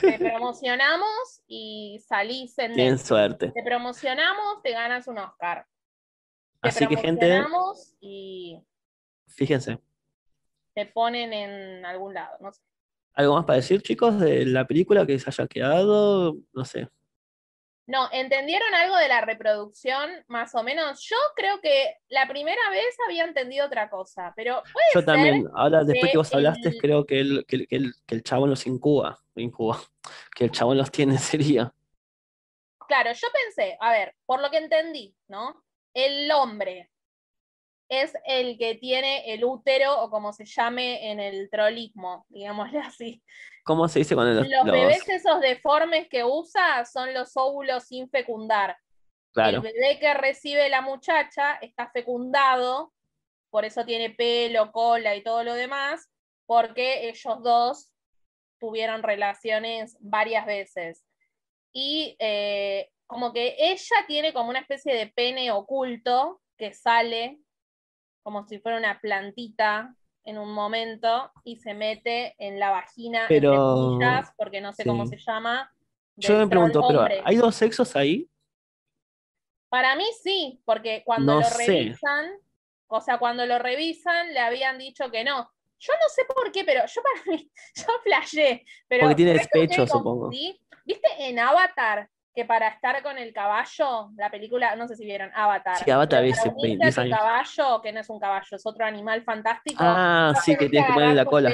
Te [LAUGHS] promocionamos y salís en. suerte. Te promocionamos, te ganas un Oscar. Así que, gente. Te y. Fíjense. Te ponen en algún lado, no sé. ¿Algo más para decir, chicos, de la película que se haya quedado? No sé. No, ¿entendieron algo de la reproducción, más o menos? Yo creo que la primera vez había entendido otra cosa, pero puede Yo también, ahora después que vos hablaste, creo que el, que, el, que, chabón los incuba, incuba, [LAUGHS] que el chabón los tiene [LAUGHS] sería. Claro, yo pensé, a ver, por lo que entendí, ¿no? El hombre es el que tiene el útero o como se llame en el trolismo, digámosle así. ¿Cómo se dice cuando los, los bebés esos deformes que usa son los óvulos sin fecundar? El bebé que recibe la muchacha está fecundado, por eso tiene pelo, cola y todo lo demás, porque ellos dos tuvieron relaciones varias veces. Y eh, como que ella tiene como una especie de pene oculto que sale como si fuera una plantita en un momento y se mete en la vagina, pero... porque no sé cómo se llama. Yo me pregunto, ¿pero hay dos sexos ahí? Para mí sí, porque cuando lo revisan, o sea, cuando lo revisan le habían dicho que no. Yo no sé por qué, pero yo para mí, [LAUGHS] yo flashé. Pero porque tiene despecho, supongo. ¿Viste en Avatar que para estar con el caballo, la película, no sé si vieron, Avatar. Sí, Avatar es un caballo, que no es un caballo, es otro animal fantástico. Ah, sí, que tiene que la cola.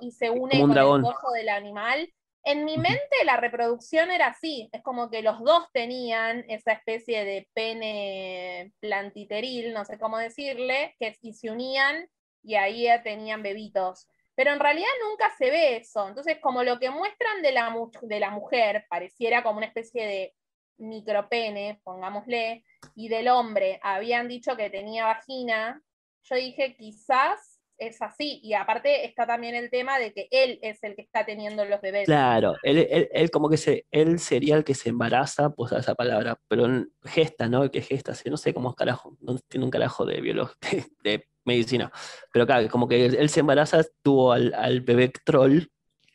Y se une un con el del animal. En mi mente la reproducción era así, es como que los dos tenían esa especie de pene plantiteril, no sé cómo decirle, que, y se unían y ahí tenían bebitos pero en realidad nunca se ve eso. Entonces, como lo que muestran de la, de la mujer pareciera como una especie de micropene, pongámosle, y del hombre habían dicho que tenía vagina, yo dije quizás es así. Y aparte está también el tema de que él es el que está teniendo los bebés. Claro, él, él, como que se, él sería el que se embaraza, pues esa palabra, pero gesta, ¿no? que gesta, no sé cómo es carajo, no tiene un carajo de biólogo, [LAUGHS] de, medicina. Pero claro, como que él, se embaraza, tuvo al, bebé troll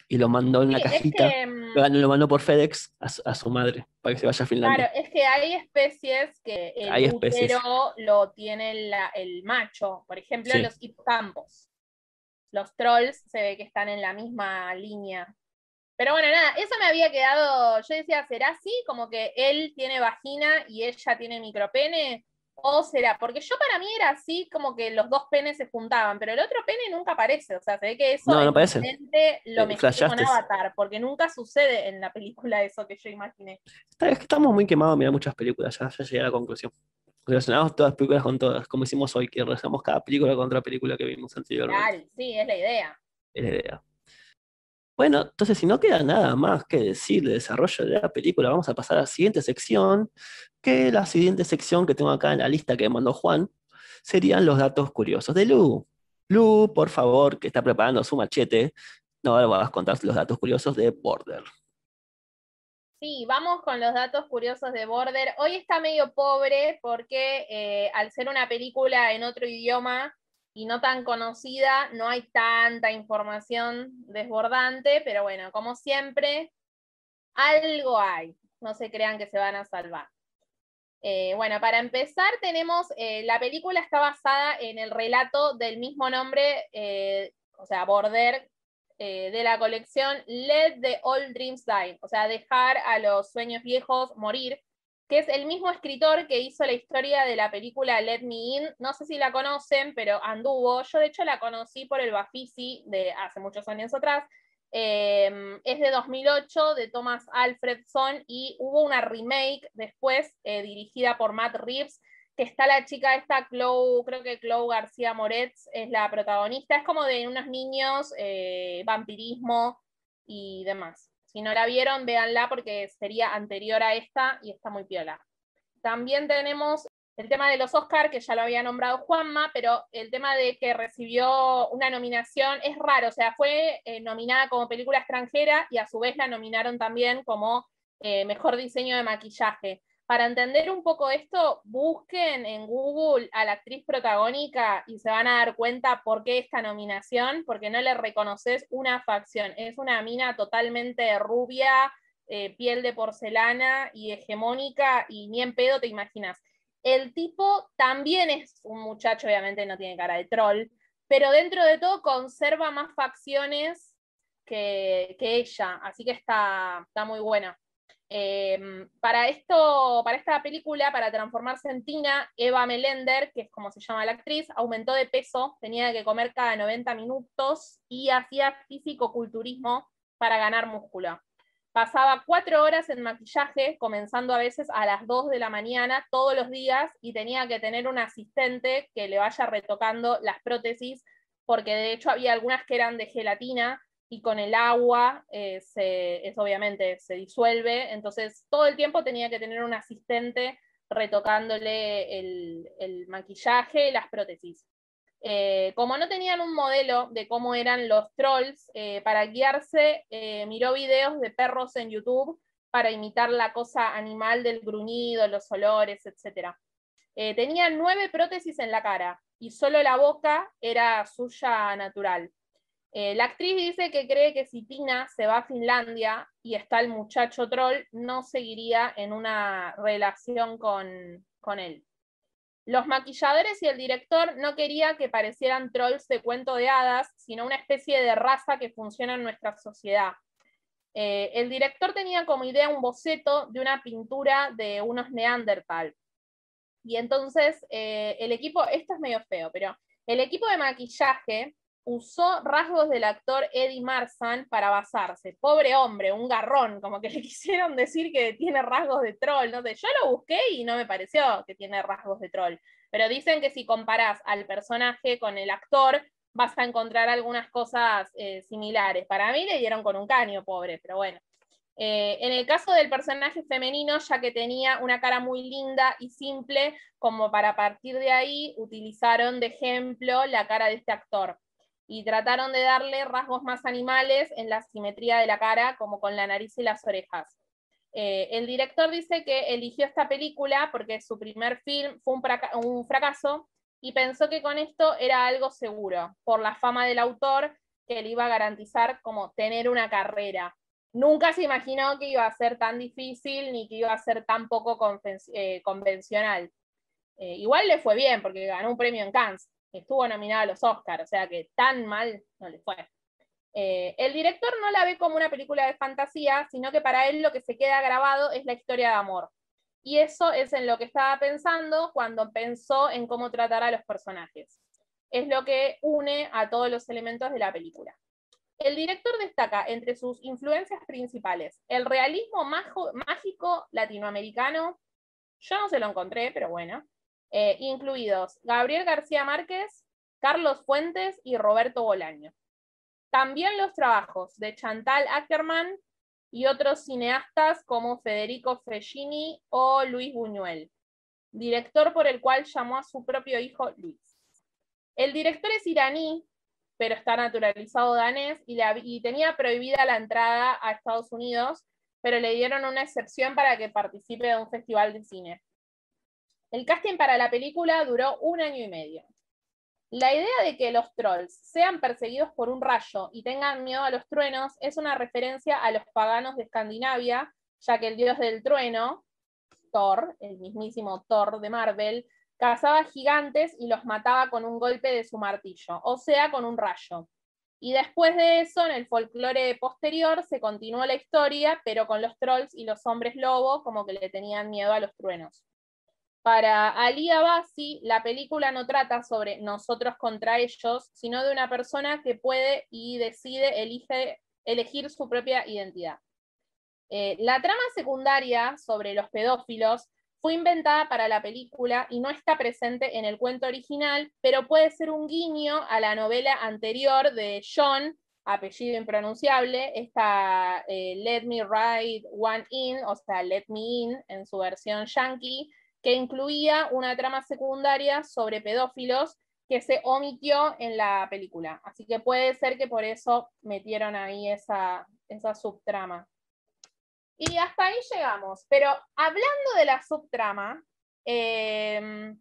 y lo mandó en la cajita. Mm, lo mandó por FedEx a su, madre para que se vaya a Finlandia. Claro, es que hay especies que el hay útero lo tiene el macho, por ejemplo, los hipocampos. Los trolls se ve que están en la misma línea. Pero bueno, nada, eso me había quedado, yo decía, ¿será así? Como que él tiene vagina y ella tiene micropene. O será, porque yo para mí era así como que los dos penes se juntaban, pero el otro pene nunca aparece, o sea, se ve que eso no, no lo eh, mezclé con Avatar, porque nunca sucede en la película eso que yo imaginé. Es que estamos muy quemados a mirar muchas películas, ya, llegué a la conclusión. Relacionamos todas las películas con todas, como hicimos hoy, que relacionamos cada película con otra película que vimos anteriormente. Claro, sí, es la idea. Es la idea. Bueno, entonces si no queda nada más que decir de desarrollo de la película, vamos a pasar a la siguiente sección, que la siguiente sección que tengo acá en la lista que mandó Juan serían los datos curiosos de Lu. Lu, por favor, que está preparando su machete, No, vas a contar los datos curiosos de Border. Sí, vamos con los datos curiosos de Border. Hoy está medio pobre porque eh, al ser una película en otro idioma, y no tan conocida, no hay tanta información desbordante, pero bueno, como siempre, algo hay. No se crean que se van a salvar. Eh, bueno, para empezar tenemos, eh, la película está basada en el relato del mismo nombre, eh, o sea, Border, de la colección Let the Old Dreams Die, o sea, dejar a los sueños viejos morir, que es el mismo escritor que hizo la historia de la película Let Me In. No sé si la conocen, pero anduvo. Yo, de hecho, la conocí por el Bafisi de hace muchos años atrás. Em, es de 2008, de Thomas Alfredson, y hubo una remake después eh, dirigida por Matt Reeves, que está la chica esta, Chloe, creo que Chloe García Moretz es la protagonista. Es como de unos niños, eh, vampirismo y demás. Si no la vieron, véanla porque sería anterior a esta y está muy piola. También tenemos el tema de los Oscars, que ya lo había nombrado Juanma, pero el tema de que recibió una nominación es raro, o sea, fue eh, nominada como película extranjera y a su vez la nominaron también como eh, mejor diseño de maquillaje. Para entender un poco esto, busquen en Google a la actriz protagónica y se van a dar cuenta por qué esta nominación, porque no le reconoces una facción. Es una mina totalmente rubia, eh, piel de porcelana y hegemónica, y ni en pedo te imaginas. El tipo también es un muchacho, obviamente no tiene cara de troll, pero dentro de todo conserva más facciones que, ella, así que está, está muy buena. Em, para, esto, para esta película, para transformarse en Tina, Eva Melender, que es como se llama la actriz, aumentó de peso, tenía que comer cada 90 minutos y hacía físico-culturismo para ganar músculo. Pasaba cuatro horas en maquillaje, comenzando a veces a las 2 de la mañana todos los días y tenía que tener un asistente que le vaya retocando las prótesis, porque de hecho había algunas que eran de gelatina y con el agua eh, se, es obviamente se disuelve, entonces todo el tiempo tenía que tener un asistente retocándole el, maquillaje y las prótesis. Eh, como no tenían un modelo de cómo eran los trolls, eh, para guiarse eh, miró videos de perros en YouTube para imitar la cosa animal del gruñido, los olores, etc. tenía nueve prótesis en la cara y solo la boca era suya natural. Eh, la actriz dice que cree que si Tina se va a Finlandia y está el muchacho troll, no seguiría en una relación con, con él. Los maquilladores y el director no querían que parecieran trolls de cuento de hadas, sino una especie de raza que funciona en nuestra sociedad. Eh, el director tenía como idea un boceto de una pintura de unos neandertal. Y entonces eh, el equipo, esto es medio feo, pero el equipo de maquillaje usó rasgos del actor Eddie Marsan para basarse. Pobre hombre, un garrón, como que [LAUGHS] le quisieron decir que tiene rasgos de troll. No yo lo busqué y no me pareció que tiene rasgos de troll. Pero dicen que si comparás al personaje con el actor, vas a encontrar algunas cosas eh, similares. Para mí le dieron con un caño, pobre, pero bueno. Eh, en el caso del personaje femenino, ya que tenía una cara muy linda y simple, como para partir de ahí utilizaron de ejemplo la cara de este actor y trataron de darle rasgos más animales en la simetría de la cara, como con la nariz y las orejas. Eh, el director dice que eligió esta película porque su primer film fue un, fracaso y pensó que con esto era algo seguro, por la fama del autor que le iba a garantizar como tener una carrera. Nunca se imaginó que iba a ser tan difícil ni que iba a ser tan poco eh, convencional. Eh, igual le fue bien porque ganó un premio en Cannes, estuvo nominada a los Oscars, o sea que tan mal no le fue. Eh, el director no la ve como una película de fantasía, sino que para él lo que se queda grabado es la historia de amor. Y eso es en lo que estaba pensando cuando pensó en cómo tratar a los personajes. Es lo que une a todos los elementos de la película. El director destaca entre sus influencias principales el realismo mágico latinoamericano. Yo no se lo encontré, pero bueno. Eh, incluidos Gabriel García Márquez, Carlos Fuentes y Roberto Bolaño. También los trabajos de Chantal Ackerman y otros cineastas como Federico Fellini o Luis Buñuel, director por el cual llamó a su propio hijo Luis. El director es iraní, pero está naturalizado danés y, y tenía prohibida la entrada a Estados Unidos, pero le dieron una excepción para que participe de un festival de cine. El casting para la película duró un año y medio. La idea de que los trolls sean perseguidos por un rayo y tengan miedo a los truenos es una referencia a los paganos de Escandinavia, ya que el dios del trueno, Thor, el mismísimo Thor de Marvel, cazaba gigantes y los mataba con un golpe de su martillo, o sea, con un rayo. Y después de eso, en el folclore posterior, se continuó la historia, pero con los trolls y los hombres lobo como que le tenían miedo a los truenos. Para Ali Abasi, la película no trata sobre nosotros contra ellos, sino de una persona que puede y decide elegir su propia identidad. Eh, la trama secundaria sobre los pedófilos fue inventada para la película y no está presente en el cuento original, pero puede ser un guiño a la novela anterior de John, apellido impronunciable, esta eh, Let Me Ride One In, o sea, Let Me In en su versión yankee, que incluía una trama secundaria sobre pedófilos que se omitió en la película. Así que puede ser que por eso metieron ahí esa, subtrama. Y hasta ahí llegamos. Pero hablando de la subtrama, em,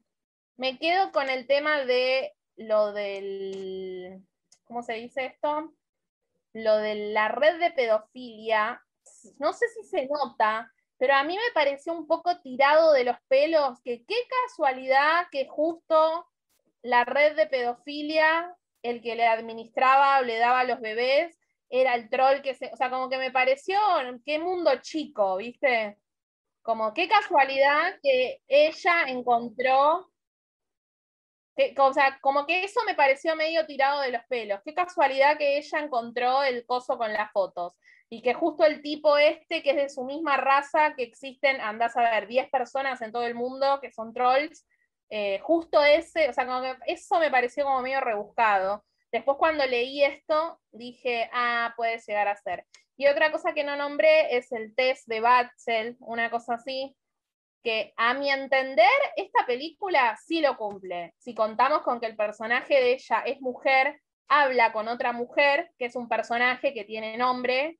me quedo con el tema de lo del, ¿cómo se dice esto? Lo de la red de pedofilia. No sé si se nota, pero a mí me pareció un poco tirado de los pelos, que qué casualidad que justo la red de pedofilia, el que le administraba o le daba a los bebés, era el troll que se, o sea, como que me pareció, qué mundo chico, ¿viste? Como qué casualidad que ella encontró eh, o sea, como que eso me pareció medio tirado de los pelos. Qué casualidad que ella encontró el coso con las fotos. Y que justo el tipo este, que es de su misma raza, que existen, andás a ver, 10 personas en todo el mundo que son trolls, eh, justo ese, o sea, como que eso me pareció como medio rebuscado. Después cuando leí esto, dije, ah, puede llegar a ser. Y otra cosa que no nombré es el test de Batzel, una cosa así, que a mi entender esta película sí lo cumple. Si contamos con que el personaje de ella es mujer, habla con otra mujer, que es un personaje que tiene nombre,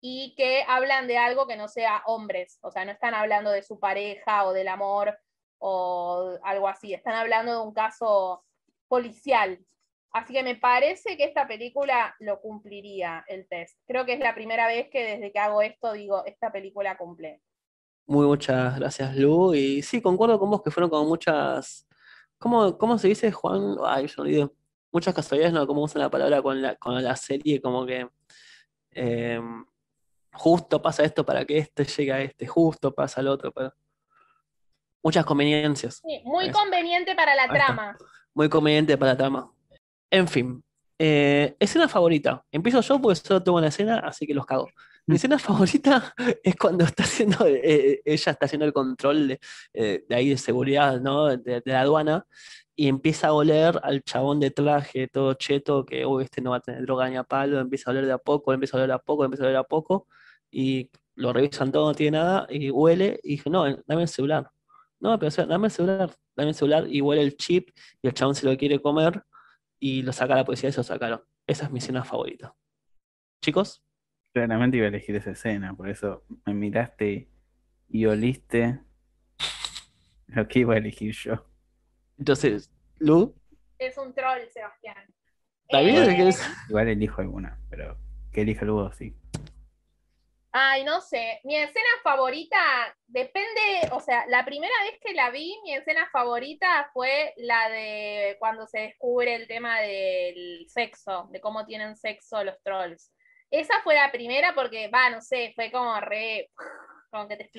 y que hablan de algo que no sea hombres, o sea, no están hablando de su pareja o del amor o algo así, están hablando de un caso policial. Así que me parece que esta película lo cumpliría el test. Creo que es la primera vez que desde que hago esto digo, esta película cumple. Muy muchas gracias, Lu. Y sí, concuerdo con vos que fueron como muchas. ¿Cómo, cómo se dice, Juan? Ay, yo Muchas casualidades, ¿no? Como usan la palabra con la, con la serie, como que. Em, justo pasa esto para que este llegue a este, justo pasa al otro. pero Muchas conveniencias. muy conveniente para la trama. Muy conveniente para la trama. En fin. Eh, escena favorita. Empiezo yo porque solo tengo la escena, así que los cago. Mi escena favorita [LAUGHS] es cuando está haciendo, eh, eh, ella está haciendo el control de, eh, ahí de seguridad, ¿no? De, la aduana, y empieza a oler al chabón de traje, todo cheto, que uy, este no va a tener droga ni a palo, empieza a oler de a poco, empieza a oler a poco, empieza a oler a poco, y lo revisan todo, no tiene nada, y huele, y dice, no, dame el celular. No, pero sea, dame el celular, dame el celular, y huele el chip, y el chabón se lo quiere comer, y lo saca la policía y se lo sacaron. Esa es mi escena favorita. Chicos. Claramente iba a elegir esa escena, por eso me miraste y oliste lo que iba a elegir yo. Entonces, Lu. Es un troll, Sebastián. Eh, Igual elijo alguna, pero que elija Lu sí. Ay, no sé. Mi escena favorita depende, o sea, la primera vez que la vi, mi escena favorita fue la de cuando se descubre el tema del sexo, de cómo tienen sexo los trolls. Esa fue la primera porque, va, no sé, fue como re. Como que te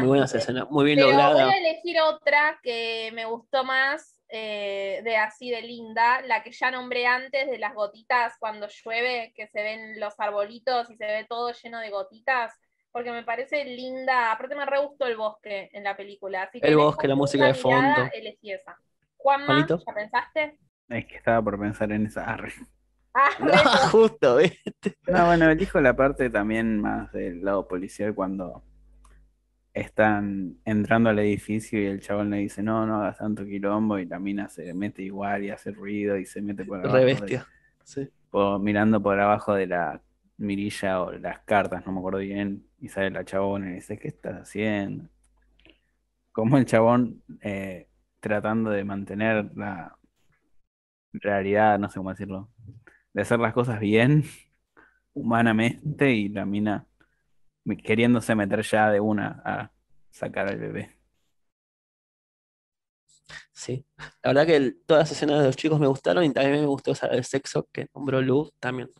muy buena muy bien lograda. Voy a elegir otra que me gustó más, eh, de así de linda, la que ya nombré antes, de las gotitas cuando llueve, que se ven los arbolitos y se ve todo lleno de gotitas porque me parece linda. Aparte me re gustó el bosque en la película. Así que el bosque, la música de fondo. elegí esa. Juanma, ¿ya pensaste? Es que estaba por pensar en esa. [LAUGHS] no, justo, ¿viste? No, bueno, elijo la parte también más del lado policial cuando están entrando al edificio y el chabón le dice, no, no hagas tanto quilombo y la mina se mete igual y hace ruido y se mete por abajo. Rebestia, sí. mirando por abajo de la mirilla o las cartas, no me acuerdo bien, y sale la chabón y le dice, ¿qué estás haciendo? Como el chabón eh, tratando de mantener la realidad, no sé cómo decirlo, de hacer las cosas bien, humanamente, y la mina queriéndose meter ya de una a sacar al bebé. Sí, la verdad que todas las escenas de los chicos me gustaron y también me gustó esa el sexo que nombró Luz también.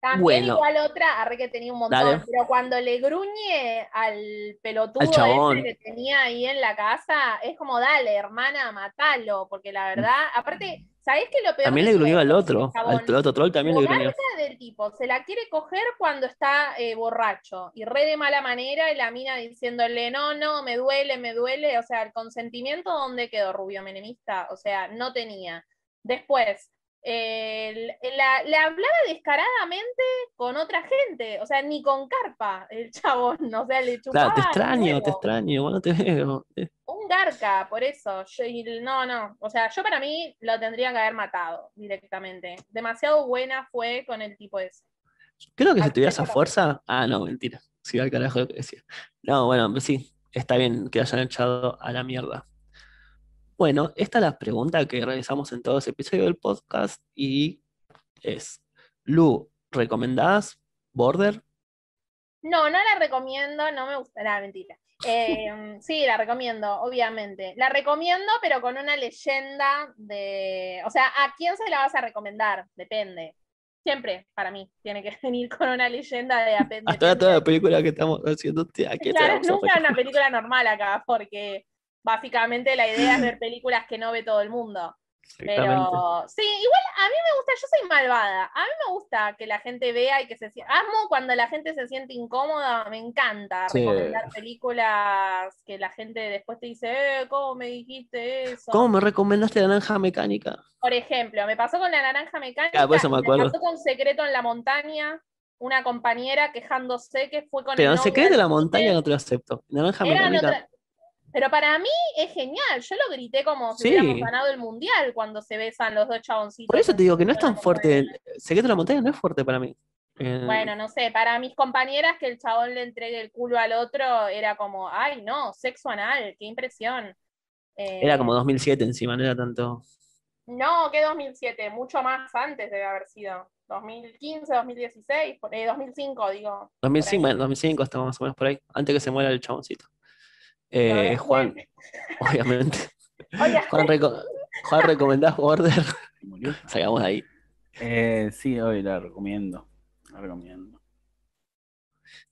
También bueno. igual otra, arre que tenía un montón, pero cuando le gruñe al pelotudo ese que tenía ahí en la casa, es como, dale, hermana, matalo, porque la verdad, aparte, ¿Sabés que lo peor? También le gruñó al otro, al otro troll también le gruñó. del tipo, se la quiere coger cuando está eh, borracho y re de mala manera y la mina diciéndole, no, no, me duele, me duele. O sea, el consentimiento, ¿dónde quedó Rubio Menemista? O sea, no tenía. Después, le hablaba descaradamente con otra gente, o sea, ni con carpa el [LAUGHS] chabón, o sea, le chupaba. Claro, te extraño, te extraño, bueno, te veo. Un garca, por eso. no, no, o sea, yo para mí lo tendría que haber matado directamente. Demasiado buena fue con el tipo ese. Creo que si tuviera esa fuerza. Ah, no, mentira. Sí, al carajo lo que decía. No, bueno, pues sí, está bien que hayan echado a la mierda. Bueno, esta es la pregunta que realizamos en todo ese episodio del podcast y es, Lu, ¿recomendás Border? No, no la recomiendo, no me gusta, la mentira. Eh, [LAUGHS] sí, la recomiendo, obviamente. La recomiendo, pero con una leyenda de. O sea, ¿a quién se la vas a recomendar? Depende. Siempre, para mí, tiene que [LAUGHS] venir con una leyenda de apéndice. [LAUGHS] Hasta toda la película que estamos haciendo, claro, nunca una película normal acá, porque Básicamente la idea es ver [LAUGHS] películas que no ve todo el mundo. Pero sí, igual a mí me gusta, yo soy malvada, a mí me gusta que la gente vea y que se sienta, amo cuando la gente se siente incómoda, me encanta recomendar películas que la gente después te dice, eh, ¿cómo me dijiste eso? ¿Cómo me recomendaste la naranja mecánica? Por ejemplo, me pasó con la naranja mecánica, ah, pues me, acuerdo. me, pasó con Secreto en la montaña, una compañera quejándose que fue con... Pero el en Secreto en la montaña no te lo acepto, naranja mecánica. Pero para mí es genial. Yo lo grité como si hubiéramos ganado el mundial cuando se besan los dos chaboncitos. Por eso te digo que no es tan fuerte. Secreto de la montaña no es fuerte para mí. Eh, bueno, no sé, para mis compañeras que el chabón le entregue el culo al otro era como, ay no, sexo anal, qué impresión. Eh, era como 2007 encima, no era tanto. No, que 2007, mucho más antes debe haber sido. 2015, 2016, 2005, digo. 2005, 2005 estamos más o menos por ahí, antes que se muera el chaboncito. Eh, Juan, obviamente. Juan, ¿recomendás Border? Sacamos ahí. Eh, sí, hoy la recomiendo. recomiendo.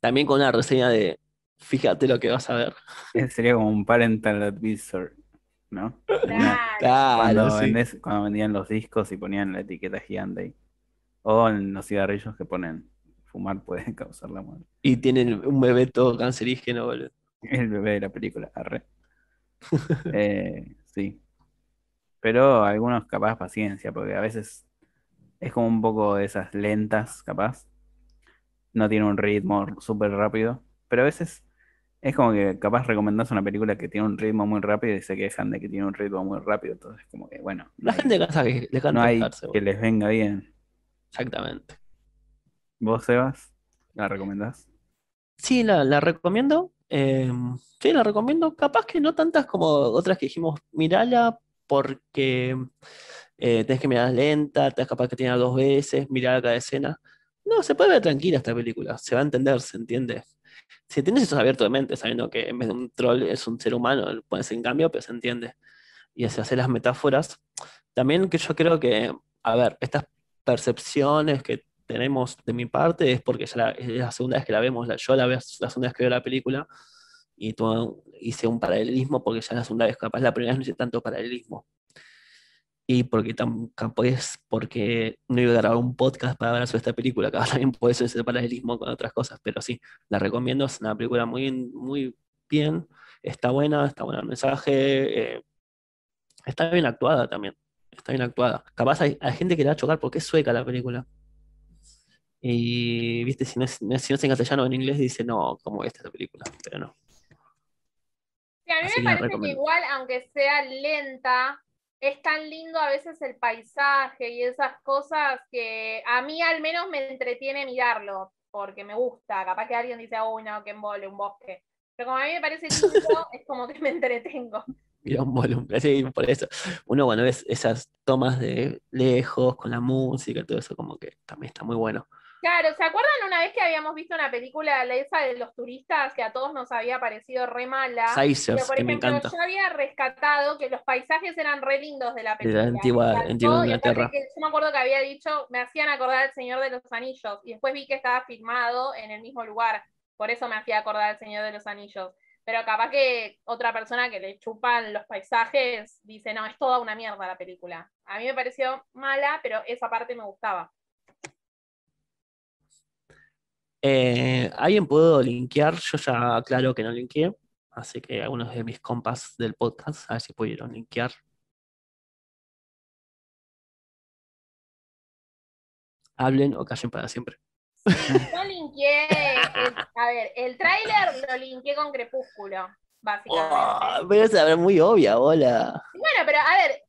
También con una reseña de fíjate lo que vas a ver. Eh, sería como un parental advisor, ¿no? Claro. Cuando, vendían los discos y ponían la etiqueta gigante O en los cigarrillos que ponen fumar puede [LAUGHS] causar la muerte. Y tienen un bebé todo cancerígeno, boludo. El bebé de la película, arre. [LAUGHS] eh, sí. Pero algunos capaz paciencia, porque a veces es como un poco de esas lentas, capaz. No tiene un ritmo súper rápido. Pero a veces es como que capaz recomendás una película que tiene un ritmo muy rápido y se quejan de que tiene un ritmo muy rápido. Entonces, como que bueno. La gente que le que les venga bien. Exactamente. ¿Vos, Sebas? ¿La recomendás? Sí, la recomiendo. Em, sí, la recomiendo. Capaz que no tantas como otras que dijimos, mirala porque eh, tenés que mirar lenta, tenés capaz que tirar dos veces, mirar cada escena. No, se puede ver tranquila esta película, se va a entender, se entiende. Si tienes eso abierto de mente, sabiendo que en vez de un troll es un ser humano, lo pones en cambio, pero pues se entiende. Y se hacer las metáforas. También que yo creo que, a ver, estas percepciones que tenemos de mi parte es porque ya la, es la segunda vez que la vemos, yo la, veo la segunda vez que veo la película y hice un paralelismo porque ya la segunda vez, capaz la primera vez no hice tanto paralelismo. Y porque tan, pues, porque no iba a grabar un podcast para hablar sobre esta película, capaz también puede ser ese paralelismo con otras cosas, pero sí, la recomiendo, es una película muy, muy bien, está buena, está bueno el mensaje, eh, está bien actuada también, está bien actuada. Capaz hay gente que le va a chocar porque es sueca la película, y, viste, si no es, no en castellano o en inglés, dice, no, como esta la película, pero no. a mí me parece que igual, aunque sea lenta, es tan lindo a veces el paisaje y esas cosas que a mí al menos me entretiene mirarlo, porque me gusta. Capaz que alguien dice, oh no, que embole, un bosque. Pero como a mí me parece lindo, [LAUGHS] es como que me entretengo. Mira un volumen, sí, por eso. Uno bueno, ves esas tomas de lejos, con la música, todo eso, como que también está muy bueno. Claro, ¿se acuerdan una vez que habíamos visto una película, la esa de los turistas, que a todos nos había parecido re mala? Sizers, que me encanta. Yo había rescatado que los paisajes eran re lindos de la película. De antigua, Inglaterra. yo me acuerdo que había dicho, me hacían acordar al Señor de los Anillos, y después vi que estaba filmado en el mismo lugar, por eso me hacía acordar al Señor de los Anillos. Pero capaz que otra persona que le chupan los paisajes dice, no, es toda una mierda la película. A mí me pareció mala, pero esa parte me gustaba. Eh, ¿Alguien puedo linkear? Yo ya aclaro que no linkeé, así que algunos de mis compas del podcast, a ver si pudieron linkear. Hablen o callen para siempre. No linkeé, a ver, el tráiler lo linkeé con Crepúsculo, básicamente. Ah, pero es muy obvia, hola. Bueno, pero a ver,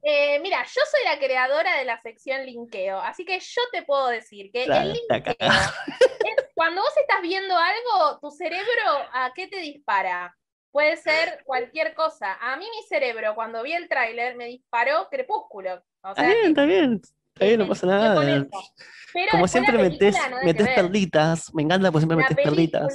eh, mira, yo soy la creadora de la sección linkeo, así que yo te puedo decir que el linkeo cuando vos estás viendo algo, tu cerebro, ¿a qué te dispara? Puede ser cualquier cosa. A mí mi cerebro, cuando vi el tráiler, me disparó crepúsculo. está bien, está bien. Está bien, no pasa nada. Como siempre metes, metes perlitas. Me encanta porque siempre la metes película,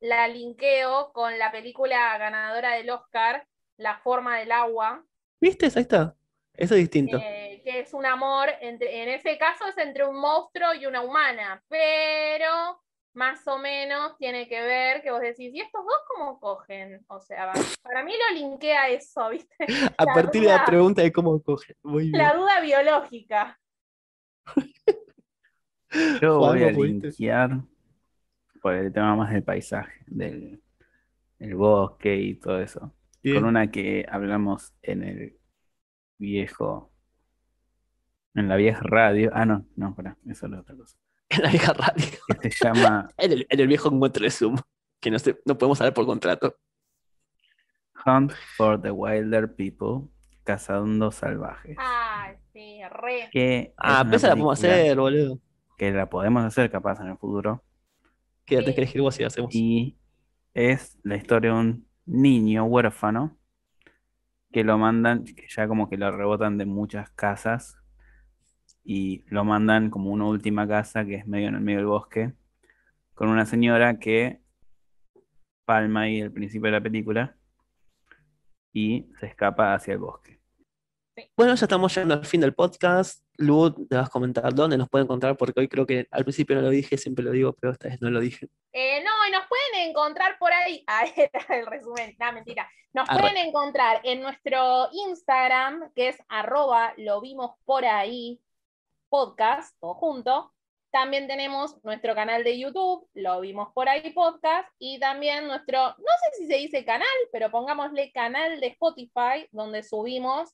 La linkeo con la película ganadora del Oscar, La forma del agua. ¿Viste? Ahí está. Eso es distinto. Eh, que es un amor, en ese caso es entre un monstruo y una humana, pero más o menos tiene que ver que vos decís, ¿y estos dos cómo cogen? O sea, [LAUGHS] para mí lo linkea eso, ¿viste? A partir de la pregunta de cómo cogen. La duda biológica. [LAUGHS] Yo voy a linkear por el tema más del paisaje, del, bosque y todo eso. Con una que hablamos en el viejo. En la vieja radio. Ah, no, no, para eso es otra cosa en la vieja radio. llama... [LAUGHS] en, el, viejo encuentro de Zoom, que no, podemos saber por contrato. Hunt for the Wilder People, Cazando Salvajes. Ah, sí, re. ah, pero la podemos hacer, boludo. Que la podemos hacer capaz en el futuro. quédate que elegir vos si la hacemos. Y es la historia de un niño huérfano que lo mandan, que ya como que lo rebotan de muchas casas y lo mandan como una última casa que es medio en el medio del bosque, con una señora que palma ahí el principio de la película y se escapa hacia el bosque. Bueno, ya estamos llegando al fin del podcast. Lu, te vas a comentar dónde nos pueden encontrar, porque hoy creo que al principio no lo dije, siempre lo digo, pero esta vez no lo dije. Eh, no, y nos pueden encontrar por ahí. [LAUGHS] Ahí está el resumen, nada, mentira. Nos pueden encontrar en nuestro Instagram, que es arroba, lo vimos por ahí, podcast, o junto. También tenemos nuestro canal de YouTube, lo vimos por ahí podcast, y también nuestro, no sé si se dice canal, pero pongámosle canal de Spotify, donde subimos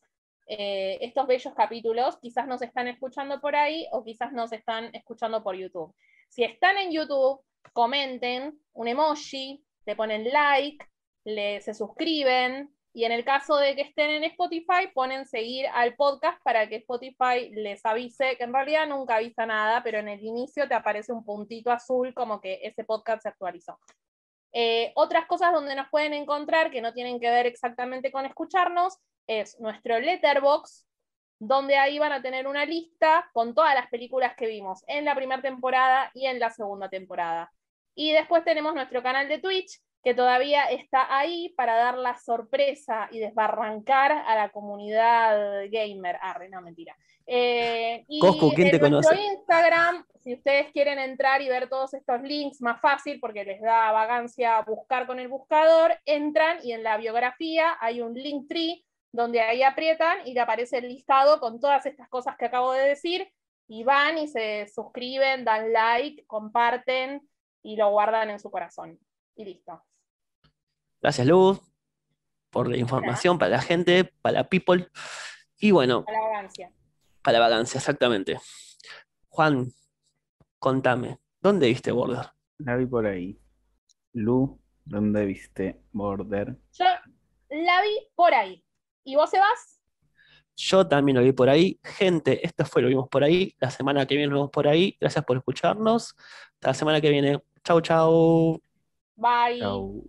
eh, estos bellos capítulos. Quizás nos están escuchando por ahí o quizás nos están escuchando por YouTube. Si están en YouTube, comenten un emoji, le ponen like, se suscriben, y en el caso de que estén en Spotify, ponen seguir al podcast para que Spotify les avise, que en realidad nunca avisa nada, pero en el inicio te aparece un puntito azul como que ese podcast se actualizó. Eh, otras cosas donde nos pueden encontrar que no tienen que ver exactamente con escucharnos es nuestro letterbox, donde ahí van a tener una lista con todas las películas que vimos en la primera temporada y en la segunda temporada. Y después tenemos nuestro canal de Twitch, que todavía está ahí para dar la sorpresa y desbarrancar a la comunidad gamer. Ah, no, mentira. Eh, y nuestro Instagram, si ustedes quieren entrar y ver todos estos links más fácil, porque les da vagancia buscar con el buscador, entran y en la biografía hay un link tree donde ahí aprietan y le aparece el listado con todas estas cosas que acabo de decir y van y se suscriben, dan like, comparten y lo guardan en su corazón. Y listo. Gracias, Lu, por la información, para la gente, para la people. Y bueno. Para la vagancia. Para la vagancia, exactamente. Juan, contame, ¿dónde viste Border? La vi por ahí. Lu, ¿dónde viste Border? Yo la vi por ahí. ¿Y vos, se vas? Yo también lo vi por ahí. Gente, esto fue lo vimos por ahí. La semana que viene lo vemos por ahí. Gracias por escucharnos. Hasta la semana que viene. Chau, chau. Bye.